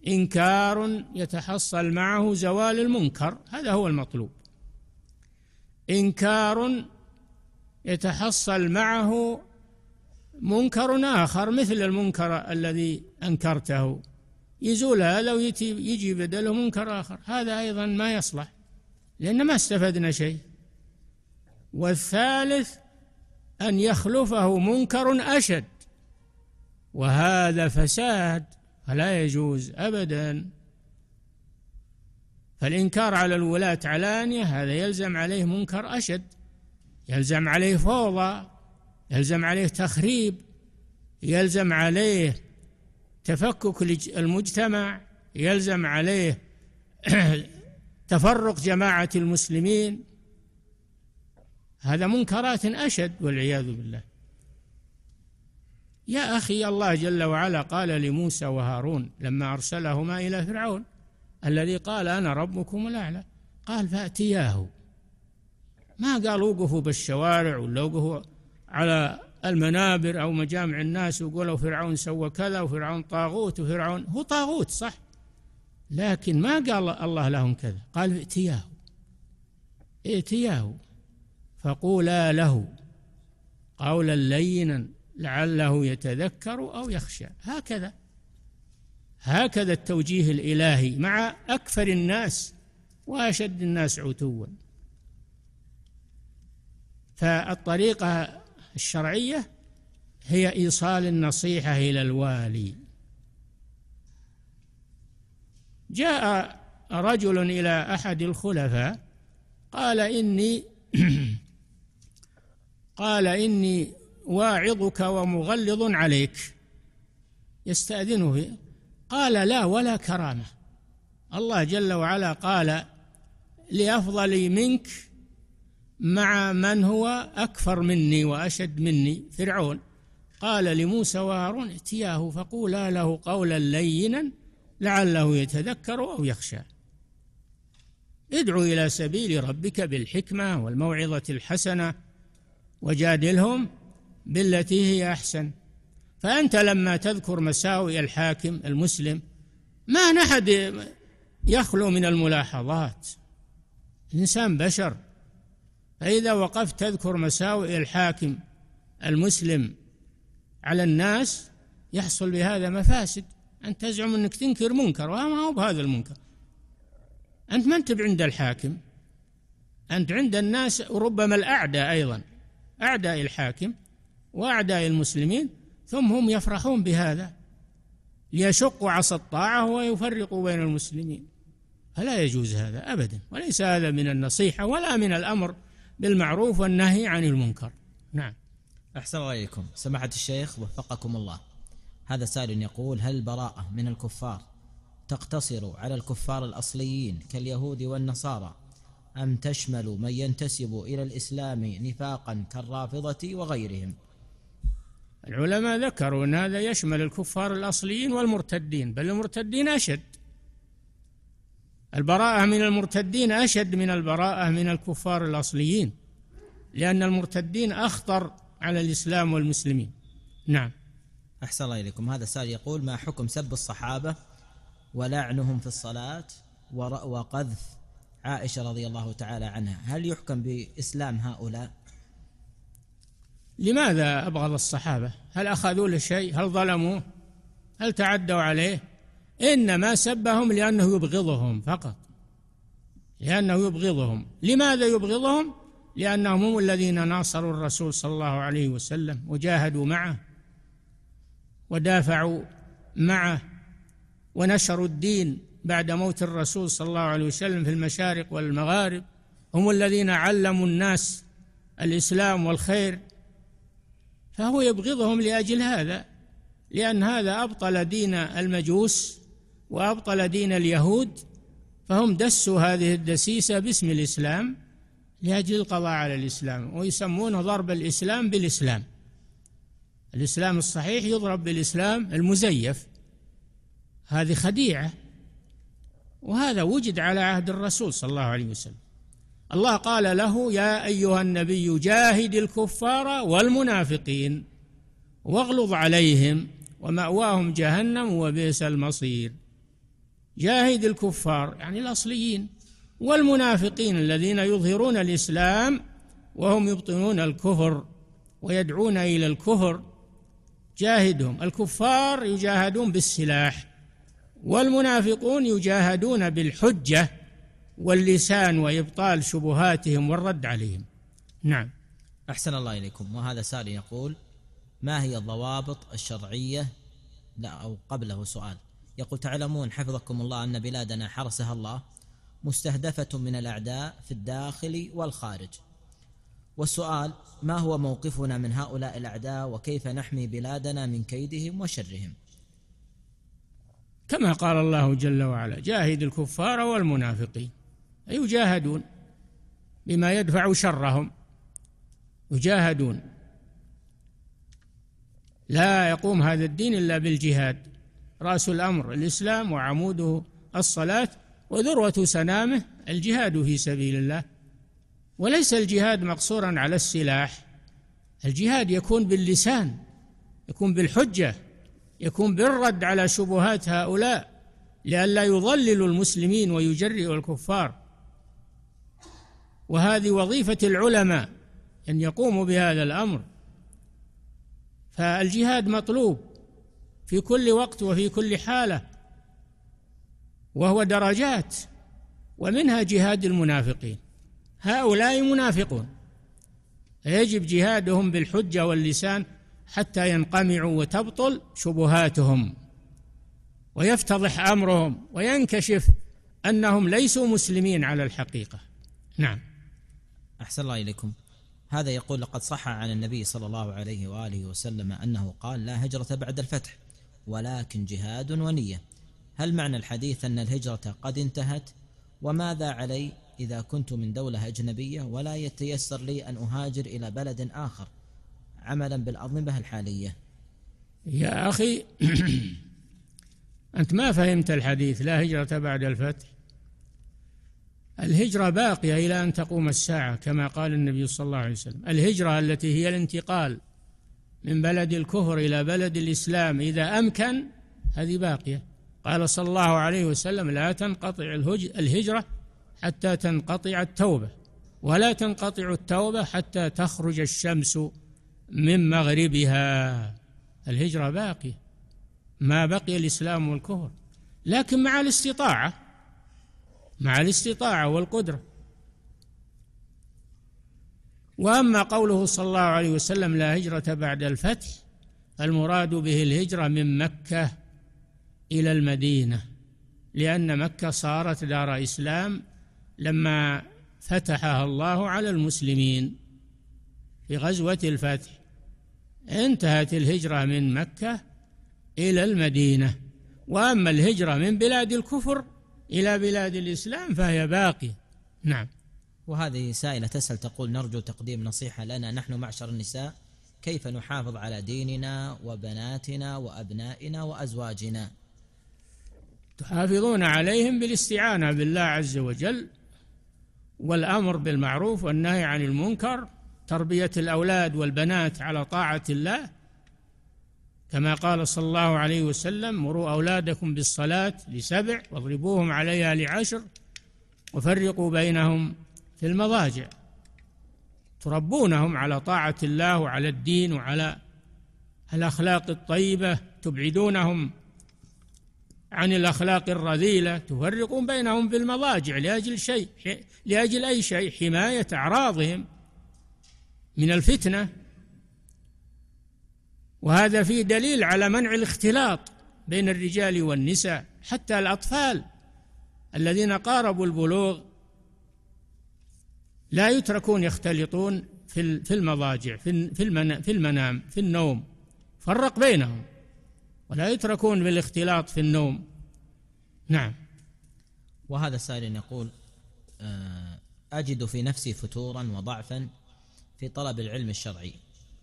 انكار يتحصل معه زوال المنكر هذا هو المطلوب انكار يتحصل معه منكر اخر مثل المنكر الذي انكرته يزول هذا ويجي بدله منكر اخر هذا ايضا ما يصلح لان ما استفدنا شيء والثالث أن يخلفه منكر أشد وهذا فساد فلا يجوز أبدا فالإنكار على الولاة علانية هذا يلزم عليه منكر أشد يلزم عليه فوضى يلزم عليه تخريب يلزم عليه تفكك المجتمع يلزم عليه تفرق جماعة المسلمين هذا منكرات أشد والعياذ بالله يا أخي الله جل وعلا قال لموسى وهارون لما أرسلهما إلى فرعون الذي قال أنا ربكم الأعلى قال فأتياه ما قال وقفوا بالشوارع ولا وقفوا على المنابر أو مجامع الناس وقالوا فرعون سوى كذا وفرعون طاغوت وفرعون هو طاغوت صح لكن ما قال الله لهم كذا قال ائتياه ائتياه فقولا له قولا لينا لعله يتذكر او يخشى هكذا هكذا التوجيه الالهي مع اكثر الناس واشد الناس عتوا فالطريقه الشرعيه هي ايصال النصيحه الى الوالي جاء رجل الى احد الخلفاء قال اني قال إني واعظك ومغلظ عليك يستأذنه قال لا ولا كرامة الله جل وعلا قال لأفضل منك مع من هو أكفر مني وأشد مني فرعون قال لموسى وهارون ائتياه فقولا له قولا لينا لعله يتذكر أو يخشى ادعو إلى سبيل ربك بالحكمة والموعظة الحسنة وجادلهم بالتي هي احسن فانت لما تذكر مساوئ الحاكم المسلم ما نحد يخلو من الملاحظات الانسان بشر فاذا وقفت تذكر مساوئ الحاكم المسلم على الناس يحصل بهذا مفاسد أنت تزعم أنك تنكر منكر وما هو بهذا المنكر أنت ما أنت عند الحاكم أنت عند الناس وربما الأعداء أيضا أعداء الحاكم وأعداء المسلمين ثم هم يفرحون بهذا ليشقوا عصا الطاعة ويفرقوا بين المسلمين فلا يجوز هذا أبدا وليس هذا من النصيحة ولا من الأمر بالمعروف والنهي عن المنكر نعم أحسن رأيكم سماحة الشيخ وفقكم الله هذا سائل يقول هل البراءة من الكفار تقتصر على الكفار الأصليين كاليهود والنصارى أم تشمل من ينتسب إلى الإسلام نفاقا كالرافضة وغيرهم العلماء ذكروا أن هذا يشمل الكفار الأصليين والمرتدين بل المرتدين أشد البراءة من المرتدين أشد من البراءة من الكفار الأصليين لأن المرتدين أخطر على الإسلام والمسلمين نعم أحسن الله إليكم هذا السائل يقول ما حكم سب الصحابة ولعنهم في الصلاة وقذف عائشة رضي الله تعالى عنها هل يحكم بإسلام هؤلاء لماذا أبغض الصحابة هل أخذوا له شيء هل ظلموه هل تعدوا عليه إنما سبهم لأنه يبغضهم فقط لأنه يبغضهم لماذا يبغضهم لأنهم هم الذين ناصروا الرسول صلى الله عليه وسلم وجاهدوا معه ودافعوا معه ونشروا الدين بعد موت الرسول صلى الله عليه وسلم في المشارق والمغارب هم الذين علموا الناس الإسلام والخير فهو يبغضهم لأجل هذا لأن هذا أبطل دين المجوس وأبطل دين اليهود فهم دسوا هذه الدسيسة باسم الإسلام لأجل القضاء على الإسلام ويسمونه ضرب الإسلام بالإسلام الإسلام الصحيح يضرب بالإسلام المزيف هذه خديعة وهذا وجد على عهد الرسول صلى الله عليه وسلم الله قال له يا ايها النبي جاهد الكفار والمنافقين واغلظ عليهم وماواهم جهنم وبئس المصير جاهد الكفار يعني الاصليين والمنافقين الذين يظهرون الاسلام وهم يبطنون الكفر ويدعون الى الكفر جاهدهم الكفار يجاهدون بالسلاح والمنافقون يجاهدون بالحجه واللسان وابطال شبهاتهم والرد عليهم نعم احسن الله اليكم وهذا سؤال يقول ما هي الضوابط الشرعيه لا او قبله سؤال يقول تعلمون حفظكم الله ان بلادنا حرسها الله مستهدفه من الاعداء في الداخل والخارج والسؤال ما هو موقفنا من هؤلاء الاعداء وكيف نحمي بلادنا من كيدهم وشرهم كما قال الله جل وعلا جاهد الكفار والمنافقين يجاهدون بما يدفع شرهم يجاهدون لا يقوم هذا الدين الا بالجهاد راس الامر الاسلام وعموده الصلاه وذروه سنامه الجهاد في سبيل الله وليس الجهاد مقصورا على السلاح الجهاد يكون باللسان يكون بالحجه يكون بالرد على شبهات هؤلاء لئلا يضللوا المسلمين ويجرئوا الكفار وهذه وظيفة العلماء أن يقوموا بهذا الأمر فالجهاد مطلوب في كل وقت وفي كل حالة وهو درجات ومنها جهاد المنافقين هؤلاء منافقون يجب جهادهم بالحجة واللسان حتى ينقمعوا وتبطل شبهاتهم ويفتضح امرهم وينكشف انهم ليسوا مسلمين على الحقيقه نعم احسن الله اليكم هذا يقول لقد صح عن النبي صلى الله عليه واله وسلم انه قال لا هجره بعد الفتح ولكن جهاد ونيه هل معنى الحديث ان الهجره قد انتهت وماذا علي اذا كنت من دوله اجنبيه ولا يتيسر لي ان اهاجر الى بلد اخر عملا بالأنظمة الحالية يا أخي أنت ما فهمت الحديث لا هجرة بعد الفتح الهجرة باقية إلى أن تقوم الساعة كما قال النبي صلى الله عليه وسلم الهجرة التي هي الانتقال من بلد الكفر إلى بلد الإسلام إذا أمكن هذه باقية قال صلى الله عليه وسلم لا تنقطع الهجرة حتى تنقطع التوبة ولا تنقطع التوبة حتى تخرج الشمس من مغربها الهجرة باقية ما بقي الإسلام والكفر لكن مع الاستطاعة مع الاستطاعة والقدرة وأما قوله صلى الله عليه وسلم لا هجرة بعد الفتح المراد به الهجرة من مكة إلى المدينة لأن مكة صارت دار إسلام لما فتحها الله على المسلمين في غزوة الفتح انتهت الهجرة من مكة إلى المدينة وأما الهجرة من بلاد الكفر إلى بلاد الإسلام فهي باقية نعم وهذه سائلة تسأل تقول نرجو تقديم نصيحة لنا نحن معشر النساء كيف نحافظ على ديننا وبناتنا وأبنائنا وأزواجنا تحافظون عليهم بالاستعانة بالله عز وجل والأمر بالمعروف والنهي عن المنكر تربية الأولاد والبنات على طاعة الله كما قال صلى الله عليه وسلم مروا أولادكم بالصلاة لسبع واضربوهم عليها لعشر وفرقوا بينهم في المضاجع تربونهم على طاعة الله وعلى الدين وعلى الأخلاق الطيبة تبعدونهم عن الأخلاق الرذيلة تفرقون بينهم في المضاجع لأجل شيء لأجل أي شيء حماية أعراضهم من الفتنه وهذا فيه دليل على منع الاختلاط بين الرجال والنساء حتى الاطفال الذين قاربوا البلوغ لا يتركون يختلطون في المضاجع في المنام في النوم فرق بينهم ولا يتركون بالاختلاط في النوم نعم وهذا السائل يقول آه، أجد في نفسي فتورا وضعفا في طلب العلم الشرعي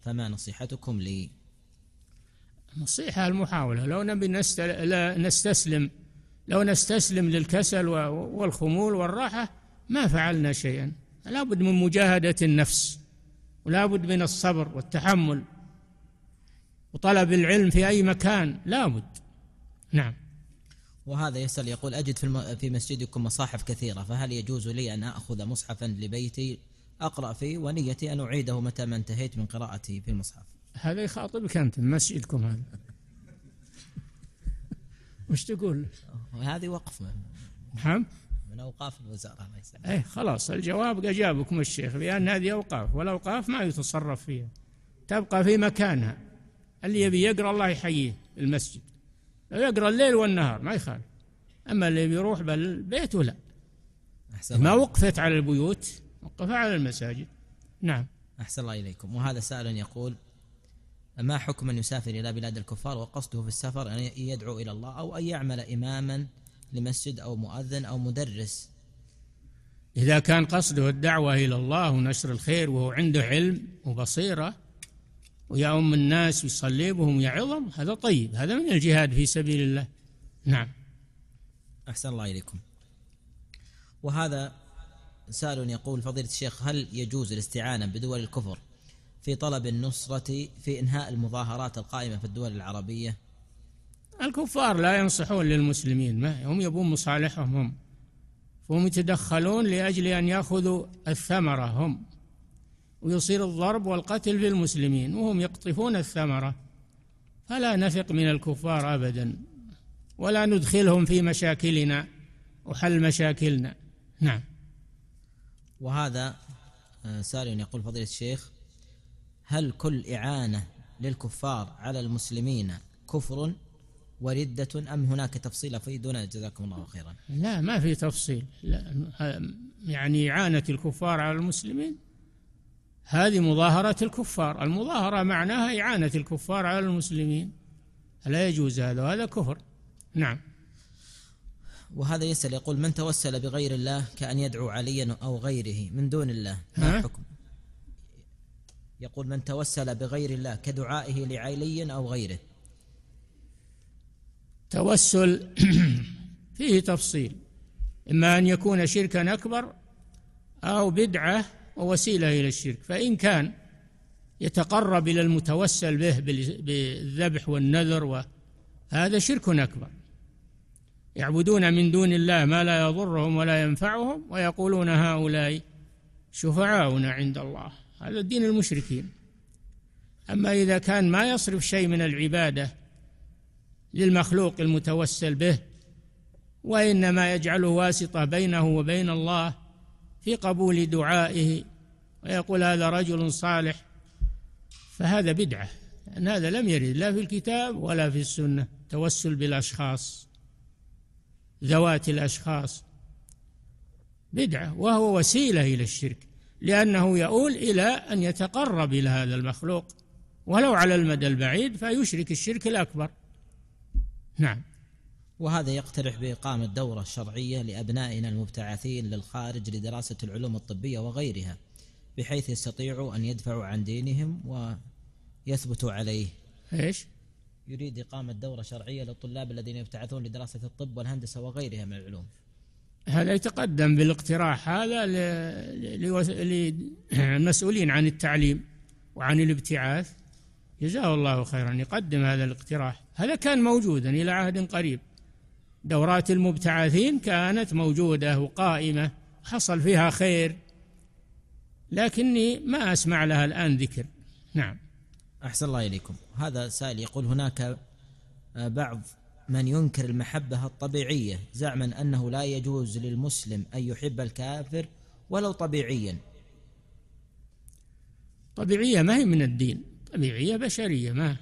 فما نصيحتكم لي نصيحة المحاولة لو نبي نستسلم لو نستسلم للكسل والخمول والراحة ما فعلنا شيئا لا بد من مجاهدة النفس ولا بد من الصبر والتحمل وطلب العلم في أي مكان لا بد نعم وهذا يسأل يقول أجد في, في مسجدكم مصاحف كثيرة فهل يجوز لي أن أخذ مصحفا لبيتي اقرا فيه ونيتي ان اعيده متى ما انتهيت من قراءتي في المصحف. هذا يخاطبك انت مسجدكم هذا. وش تقول؟ هذه وقف نعم من اوقاف الوزاره الله يسلمك. ايه خلاص الجواب اجابكم الشيخ لان هذه اوقاف والاوقاف ما يتصرف فيها تبقى في مكانها اللي يبي يقرا الله يحييه المسجد يقرا الليل والنهار ما يخالف اما اللي بيروح بالبيت ولا ما وقفت على البيوت وقف على المساجد نعم أحسن الله إليكم وهذا سائل يقول ما حكم من يسافر إلى بلاد الكفار وقصده في السفر أن يدعو إلى الله أو أن يعمل إماما لمسجد أو مؤذن أو مدرس إذا كان قصده الدعوة إلى الله ونشر الخير وهو عنده علم وبصيرة ويؤم الناس ويصلي بهم يعظهم هذا طيب هذا من الجهاد في سبيل الله نعم أحسن الله إليكم وهذا سائل يقول فضيلة الشيخ هل يجوز الاستعانة بدول الكفر في طلب النصرة في إنهاء المظاهرات القائمة في الدول العربية؟ الكفار لا ينصحون للمسلمين ما هم يبون مصالحهم هم فهم يتدخلون لأجل أن يأخذوا الثمرة هم ويصير الضرب والقتل في المسلمين وهم يقطفون الثمرة فلا نثق من الكفار أبدا ولا ندخلهم في مشاكلنا وحل مشاكلنا نعم وهذا آه، سائل يقول فضيلة الشيخ هل كل إعانة للكفار على المسلمين كفر وردة أم هناك تفصيل أفيدونا جزاكم الله خيرا لا ما في تفصيل لا يعني إعانة الكفار على المسلمين هذه مظاهرة الكفار المظاهرة معناها إعانة الكفار على المسلمين لا يجوز هذا وهذا كفر نعم وهذا يسأل يقول من توسل بغير الله كأن يدعو عليا أو غيره من دون الله ما الحكم يقول من توسل بغير الله كدعائه لعلي أو غيره توسل فيه تفصيل إما أن يكون شركا أكبر أو بدعة ووسيلة إلى الشرك فإن كان يتقرب إلى المتوسل به بالذبح والنذر وهذا شرك أكبر يعبدون من دون الله ما لا يضرهم ولا ينفعهم ويقولون هؤلاء شفعاؤنا عند الله هذا دين المشركين أما إذا كان ما يصرف شيء من العبادة للمخلوق المتوسل به وإنما يجعله واسطة بينه وبين الله في قبول دعائه ويقول هذا رجل صالح فهذا بدعة لأن هذا لم يرد لا في الكتاب ولا في السنة توسل بالأشخاص ذوات الاشخاص بدعه وهو وسيله الى الشرك لانه يؤول الى ان يتقرب الى هذا المخلوق ولو على المدى البعيد فيشرك الشرك الاكبر نعم وهذا يقترح بإقامة دورة شرعية لأبنائنا المبتعثين للخارج لدراسة العلوم الطبية وغيرها بحيث يستطيعوا أن يدفعوا عن دينهم ويثبتوا عليه إيش؟ يريد إقامة دورة شرعية للطلاب الذين يبتعثون لدراسة الطب والهندسة وغيرها من العلوم هذا يتقدم بالاقتراح هذا للمسؤولين عن التعليم وعن الابتعاث جزاه الله خيرا يقدم هذا الاقتراح هذا كان موجودا إلى عهد قريب دورات المبتعثين كانت موجودة وقائمة حصل فيها خير لكني ما أسمع لها الآن ذكر نعم أحسن الله إليكم هذا سائل يقول هناك آه، بعض من ينكر المحبة الطبيعية زعما أنه لا يجوز للمسلم أن يحب الكافر ولو طبيعيا طبيعية ما هي من الدين طبيعية بشرية ما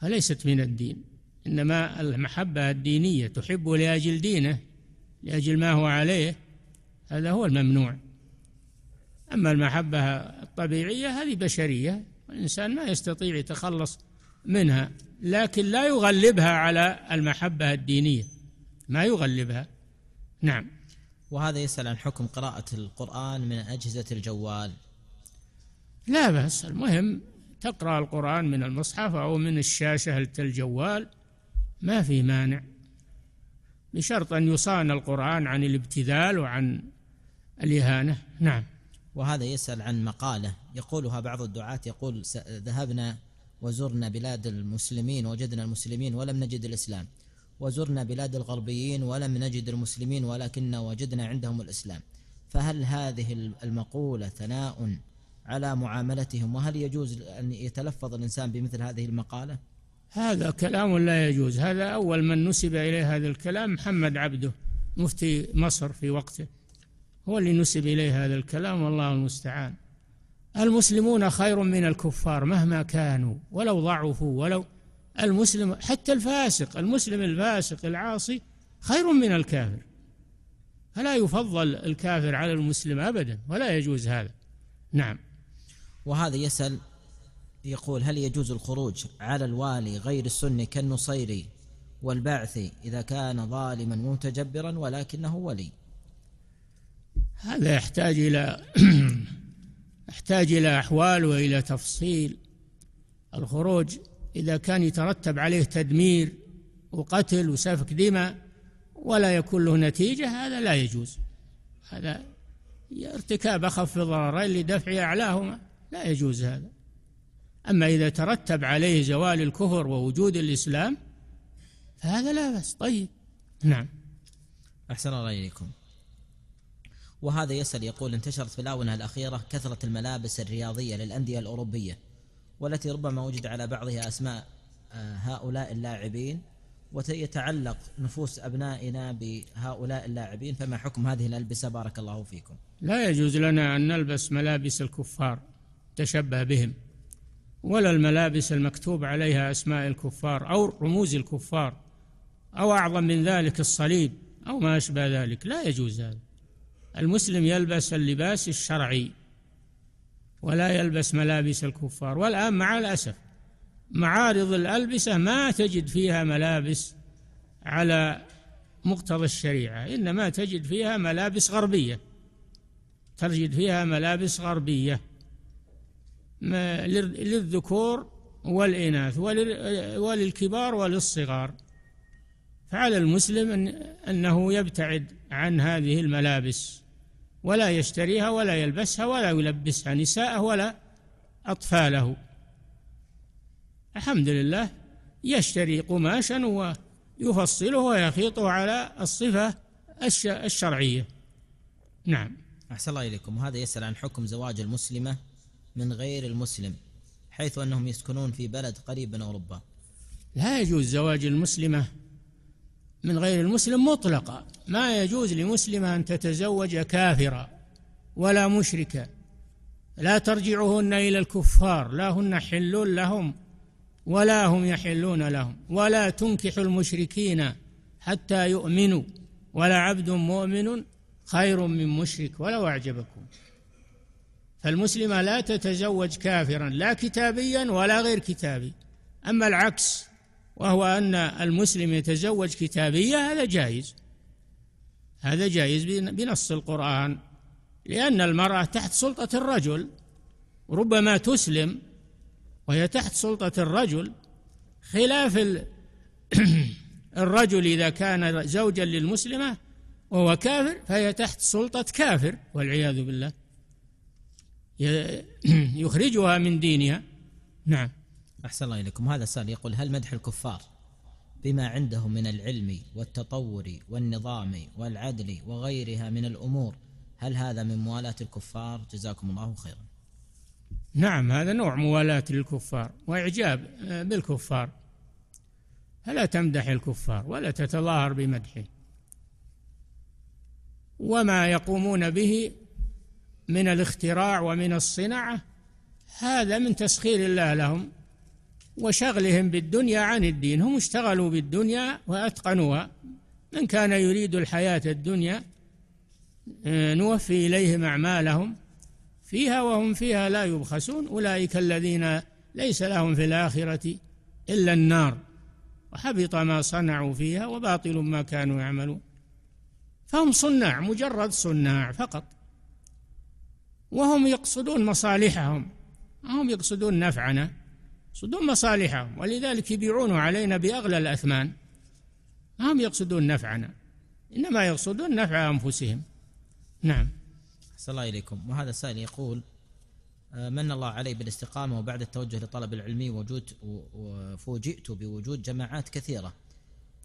فليست من الدين إنما المحبة الدينية تحب لأجل دينه لأجل ما هو عليه هذا هو الممنوع أما المحبة الطبيعية هذه بشرية الانسان ما يستطيع يتخلص منها لكن لا يغلبها على المحبة الدينية ما يغلبها نعم وهذا يسأل عن حكم قراءة القرآن من أجهزة الجوال لا بأس المهم تقرأ القرآن من المصحف أو من الشاشة الجوال ما في مانع بشرط أن يصان القرآن عن الابتذال وعن الإهانة نعم وهذا يسأل عن مقالة يقولها بعض الدعاة يقول ذهبنا وزرنا بلاد المسلمين وجدنا المسلمين ولم نجد الإسلام وزرنا بلاد الغربيين ولم نجد المسلمين ولكن وجدنا عندهم الإسلام فهل هذه المقولة ثناء على معاملتهم وهل يجوز أن يتلفظ الإنسان بمثل هذه المقالة هذا كلام لا يجوز هذا أول من نسب إليه هذا الكلام محمد عبده مفتي مصر في وقته هو اللي نسب إليه هذا الكلام والله المستعان المسلمون خير من الكفار مهما كانوا ولو ضعفوا ولو المسلم حتى الفاسق المسلم الفاسق العاصي خير من الكافر فلا يفضل الكافر على المسلم ابدا ولا يجوز هذا نعم وهذا يسأل يقول هل يجوز الخروج على الوالي غير السني كالنصيري والبعثي إذا كان ظالما متجبرا ولكنه ولي هذا يحتاج إلى يحتاج إلى أحوال وإلى تفصيل الخروج إذا كان يترتب عليه تدمير وقتل وسفك دماء ولا يكون له نتيجة هذا لا يجوز هذا ارتكاب أخف ضررين لدفع أعلاهما لا يجوز هذا أما إذا ترتب عليه زوال الكفر ووجود الإسلام فهذا لا بأس طيب نعم أحسن الله إليكم وهذا يسأل يقول انتشرت في الآونة الأخيرة كثرة الملابس الرياضية للأندية الأوروبية والتي ربما وجد على بعضها أسماء آه، هؤلاء اللاعبين ويتعلق نفوس أبنائنا بهؤلاء اللاعبين فما حكم هذه الألبسة بارك الله فيكم لا يجوز لنا أن نلبس ملابس الكفار تشبه بهم ولا الملابس المكتوب عليها أسماء الكفار أو رموز الكفار أو أعظم من ذلك الصليب أو ما أشبه ذلك لا يجوز هذا المسلم يلبس اللباس الشرعي ولا يلبس ملابس الكفار والآن مع الأسف معارض الألبسة ما تجد فيها ملابس على مقتضى الشريعة إنما تجد فيها ملابس غربية تجد فيها ملابس غربية للذكور والإناث وللكبار وللصغار فعلى المسلم أنه يبتعد عن هذه الملابس ولا يشتريها ولا يلبسها ولا يلبسها نساءه ولا أطفاله الحمد لله يشتري قماشا ويفصله ويخيطه على الصفة الشرعية نعم أحسن الله إليكم وهذا يسأل عن حكم زواج المسلمة من غير المسلم حيث أنهم يسكنون في بلد قريب من أوروبا لا يجوز زواج المسلمة من غير المسلم مطلقة ما يجوز لمسلمة أن تتزوج كافرا ولا مشركا لا ترجعهن إلى الكفار لا هن حل لهم ولا هم يحلون لهم ولا تنكح المشركين حتى يؤمنوا ولا عبد مؤمن خير من مشرك ولو أعجبكم فالمسلمة لا تتزوج كافرا لا كتابيا ولا غير كتابي أما العكس وهو أن المسلم يتزوج كتابية هذا جائز هذا جائز بنص القرآن لأن المرأة تحت سلطة الرجل ربما تسلم وهي تحت سلطة الرجل خلاف الرجل إذا كان زوجا للمسلمة وهو كافر فهي تحت سلطة كافر والعياذ بالله يخرجها من دينها نعم أحسن الله إليكم هذا السؤال يقول هل مدح الكفار بما عندهم من العلم والتطور والنظام والعدل وغيرها من الأمور هل هذا من موالاة الكفار جزاكم الله خيرا نعم هذا نوع موالاة للكفار وإعجاب آه، بالكفار فلا تمدح الكفار ولا تتظاهر بمدحه وما يقومون به من الاختراع ومن الصناعة هذا من تسخير الله لهم وشغلهم بالدنيا عن الدين هم اشتغلوا بالدنيا واتقنوها من كان يريد الحياه الدنيا آه، نوفي اليهم اعمالهم فيها وهم فيها لا يبخسون اولئك الذين ليس لهم في الاخره الا النار وحبط ما صنعوا فيها وباطل ما كانوا يعملون فهم صناع مجرد صناع فقط وهم يقصدون مصالحهم هم يقصدون نفعنا يقصدون مصالحهم ولذلك يبيعونه علينا بأغلى الأثمان هم يقصدون نفعنا إنما يقصدون نفع أنفسهم نعم أحسن الله إليكم وهذا السائل يقول آه، من الله علي بالاستقامة وبعد التوجه لطلب العلمي وجود فوجئت بوجود جماعات كثيرة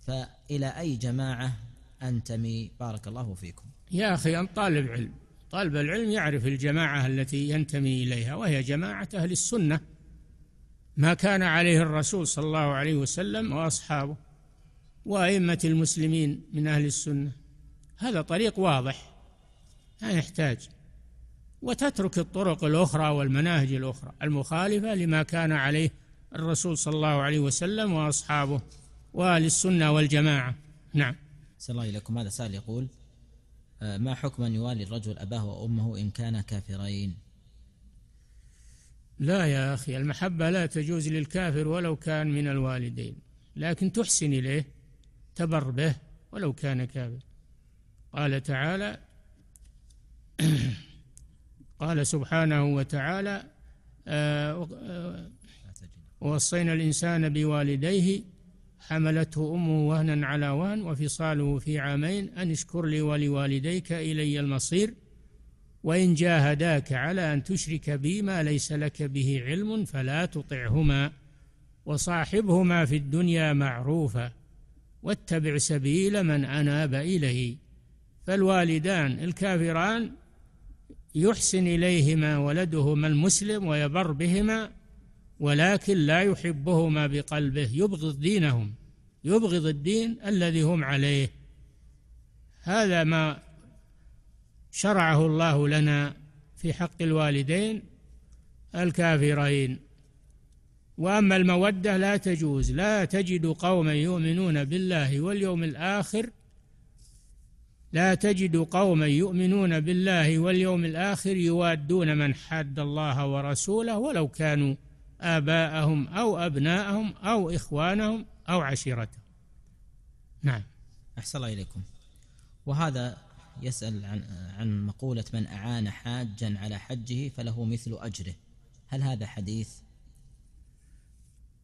فإلى أي جماعة أنتمي بارك الله فيكم يا أخي أن طالب علم طالب العلم يعرف الجماعة التي ينتمي إليها وهي جماعة أهل السنة ما كان عليه الرسول صلى الله عليه وسلم واصحابه وائمه المسلمين من اهل السنه هذا طريق واضح لا يحتاج وتترك الطرق الاخرى والمناهج الاخرى المخالفه لما كان عليه الرسول صلى الله عليه وسلم واصحابه واهل السنه والجماعه نعم صلى الله إليكم هذا سؤال يقول آه، ما حكم أن يوالي الرجل أباه وأمه إن كانا كافرين لا يا أخي المحبة لا تجوز للكافر ولو كان من الوالدين لكن تحسن إليه تبر به ولو كان كافر قال تعالى قال سبحانه وتعالى آه، آه، ووصينا الإنسان بوالديه حملته أمه وهنا على وهن وفصاله في عامين أن اشكر لي ولوالديك إلي المصير وإن جاهداك على أن تشرك بي ما ليس لك به علم فلا تطعهما وصاحبهما في الدنيا معروفا واتبع سبيل من أناب إليه فالوالدان الكافران يحسن إليهما ولدهما المسلم ويبر بهما ولكن لا يحبهما بقلبه يبغض دينهم يبغض الدين الذي هم عليه هذا ما شرعه الله لنا في حق الوالدين الكافرين واما الموده لا تجوز لا تجد قوما يؤمنون بالله واليوم الاخر لا تجد قوما يؤمنون بالله واليوم الاخر يوادون من حاد الله ورسوله ولو كانوا اباءهم او ابناءهم او اخوانهم او عشيرتهم نعم احسن الله اليكم وهذا يسأل عن عن مقولة من أعان حاجا على حجه فله مثل أجره هل هذا حديث؟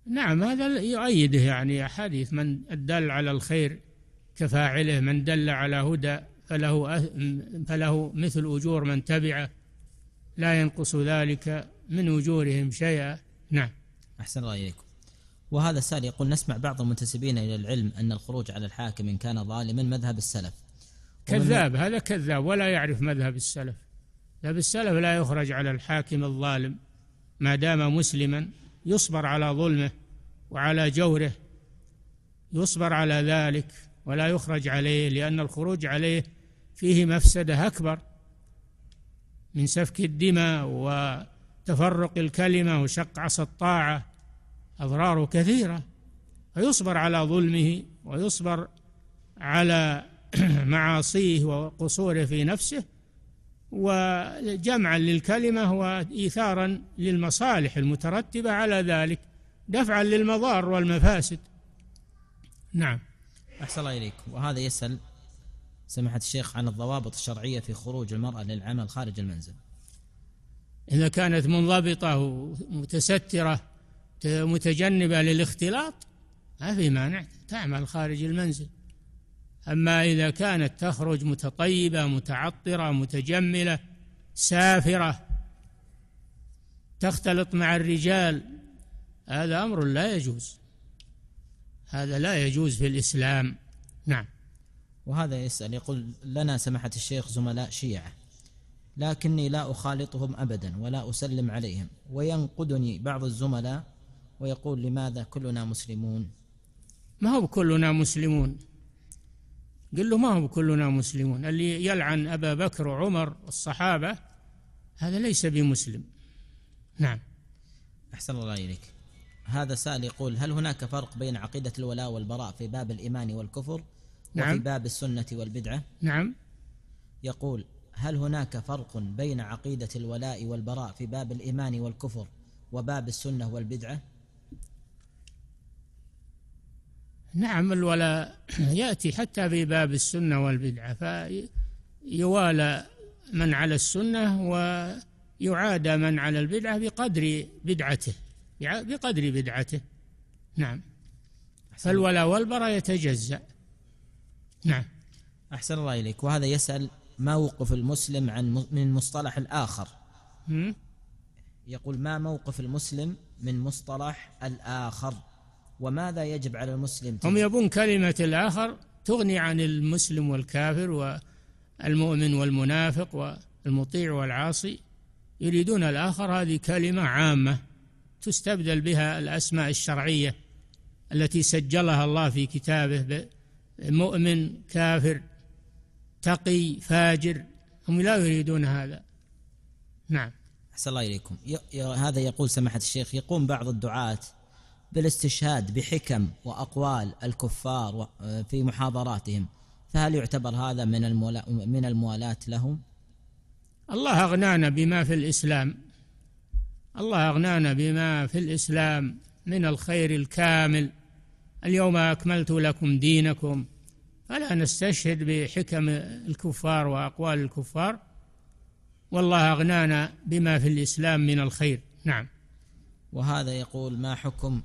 نعم هذا يؤيده يعني أحاديث من الدل على الخير كفاعله من دل على هدى فله أه- فله مثل أجور من تبعه لا ينقص ذلك من أجورهم شيئا نعم أحسن الله إليكم وهذا السائل يقول نسمع بعض المنتسبين إلى العلم أن الخروج على الحاكم إن كان ظالما مذهب السلف كذاب هذا كذاب ولا يعرف مذهب السلف مذهب السلف لا يخرج على الحاكم الظالم ما دام مسلما يصبر على ظلمه وعلى جوره يصبر على ذلك ولا يخرج عليه لأن الخروج عليه فيه مفسدة أكبر من سفك الدماء وتفرق الكلمة وشق عصا الطاعة أضراره كثيرة فيصبر على ظلمه ويصبر على معاصيه وقصوره في نفسه وجمعا للكلمة وإيثارا للمصالح المترتبة على ذلك دفعا للمضار والمفاسد نعم أحسن الله إليكم وهذا يسأل سماحة الشيخ عن الضوابط الشرعية في خروج المرأة للعمل خارج المنزل إذا كانت منضبطة ومتستره متجنبة للاختلاط ما في مانع تعمل خارج المنزل أما إذا كانت تخرج متطيبة متعطرة متجملة سافرة تختلط مع الرجال هذا أمر لا يجوز هذا لا يجوز في الإسلام نعم وهذا يسأل يقول لنا سماحة الشيخ زملاء شيعة لكني لا أخالطهم أبدا ولا أسلم عليهم وينقدني بعض الزملاء ويقول لماذا كلنا مسلمون ما هو كلنا مسلمون قل له ما هو كلنا مسلمون اللي يلعن أبا بكر وعمر والصحابة هذا ليس بمسلم نعم أحسن الله إليك هذا سائل يقول هل هناك فرق بين عقيدة الولاء والبراء في باب الإيمان والكفر نعم. وفي باب السنة والبدعة نعم يقول هل هناك فرق بين عقيدة الولاء والبراء في باب الإيمان والكفر وباب السنة والبدعة نعم الولاء يأتي حتى في باب السنة والبدعة فيوالى من على السنة ويعادى من على البدعة بقدر بدعته بقدر بدعته نعم فالولاء والبرى يتجزأ نعم أحسن الله إليك وهذا يسأل ما موقف المسلم عن من مصطلح الآخر يقول ما موقف المسلم من مصطلح الآخر وماذا يجب على المسلم هم يبون كلمة الآخر تغني عن المسلم والكافر والمؤمن والمنافق والمطيع والعاصي يريدون الآخر هذه كلمة عامة تستبدل بها الأسماء الشرعية التي سجلها الله في كتابه مؤمن كافر تقي فاجر هم لا يريدون هذا نعم أحسن الله إليكم هذا يقول سماحة الشيخ يقوم بعض الدعاة بالاستشهاد بحكم واقوال الكفار آه، في محاضراتهم فهل يعتبر هذا من المولا من الموالاه لهم؟ الله اغنانا بما في الاسلام الله اغنانا بما في الاسلام من الخير الكامل اليوم اكملت لكم دينكم فلا نستشهد بحكم الكفار واقوال الكفار والله اغنانا بما في الاسلام من الخير نعم وهذا يقول ما حكم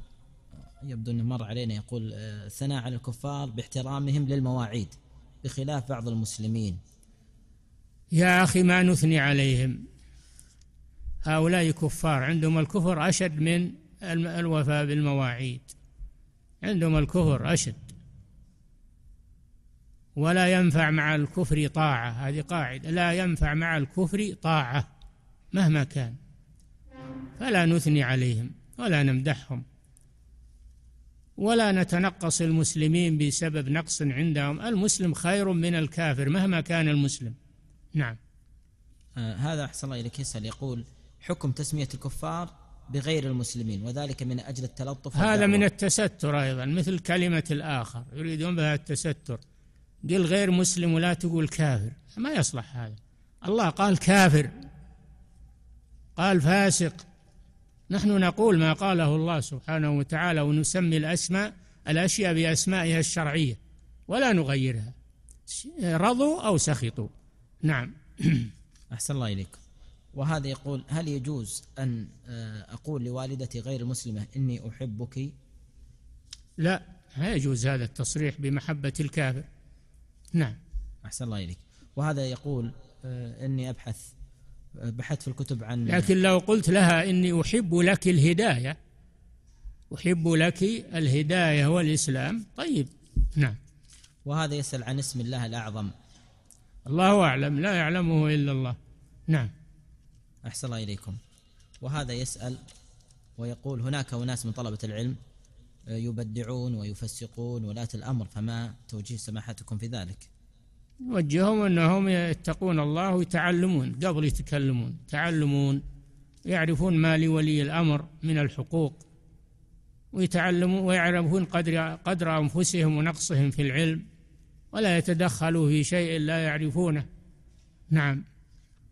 يبدو انه مر علينا يقول آه، ثناء على الكفار باحترامهم للمواعيد بخلاف بعض المسلمين يا اخي ما نثني عليهم هؤلاء كفار عندهم الكفر اشد من الوفاء بالمواعيد عندهم الكفر اشد ولا ينفع مع الكفر طاعه هذه قاعده لا ينفع مع الكفر طاعه مهما كان فلا نثني عليهم ولا نمدحهم ولا نتنقص المسلمين بسبب نقص عندهم المسلم خير من الكافر مهما كان المسلم نعم آه هذا أحسن الله إليك يسأل يقول حكم تسمية الكفار بغير المسلمين وذلك من أجل التلطف هذا من التستر أيضا مثل كلمة الآخر يريدون بها التستر قل غير مسلم ولا تقول كافر ما يصلح هذا الله قال كافر قال فاسق نحن نقول ما قاله الله سبحانه وتعالى ونسمي الأسماء الأشياء بأسمائها الشرعية ولا نغيرها رضوا أو سخطوا نعم أحسن الله إليكم وهذا يقول هل يجوز أن آه، أقول لوالدتي غير المسلمة إني أحبك لا لا يجوز هذا التصريح بمحبة الكافر نعم أحسن الله إليك وهذا يقول آه، إني أبحث بحثت في الكتب عن لكن لو قلت لها إني أحب لك الهداية أحب لك الهداية والإسلام طيب نعم وهذا يسأل عن اسم الله الأعظم الله أعلم لا يعلمه إلا الله نعم أحسن الله إليكم وهذا يسأل ويقول هناك أناس من طلبة العلم يبدعون ويفسقون ولاة الأمر فما توجيه سماحتكم في ذلك وجههم أنهم يتقون الله ويتعلمون قبل يتكلمون يتعلمون يعرفون ما لولي الأمر من الحقوق ويتعلمون ويعرفون قدر قدر أنفسهم ونقصهم في العلم ولا يتدخلوا في شيء لا يعرفونه نعم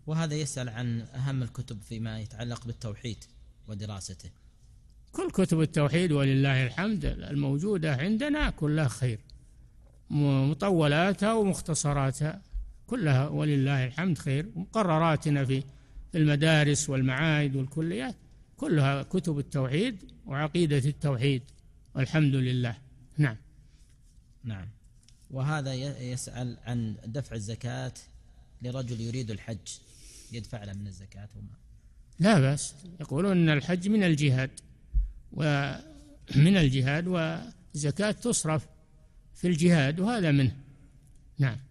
وهذا يسأل عن أهم الكتب فيما يتعلق بالتوحيد ودراسته كل كتب التوحيد ولله الحمد الموجودة عندنا كلها خير مطولاتها ومختصراتها كلها ولله الحمد خير مقرراتنا في المدارس والمعاهد والكليات كلها كتب التوحيد وعقيدة التوحيد والحمد لله نعم نعم وهذا يسأل عن دفع الزكاة لرجل يريد الحج يدفع له من الزكاة وما لا بأس يقولون أن الحج من الجهاد ومن الجهاد والزكاة تصرف في الجهاد وهذا منه نعم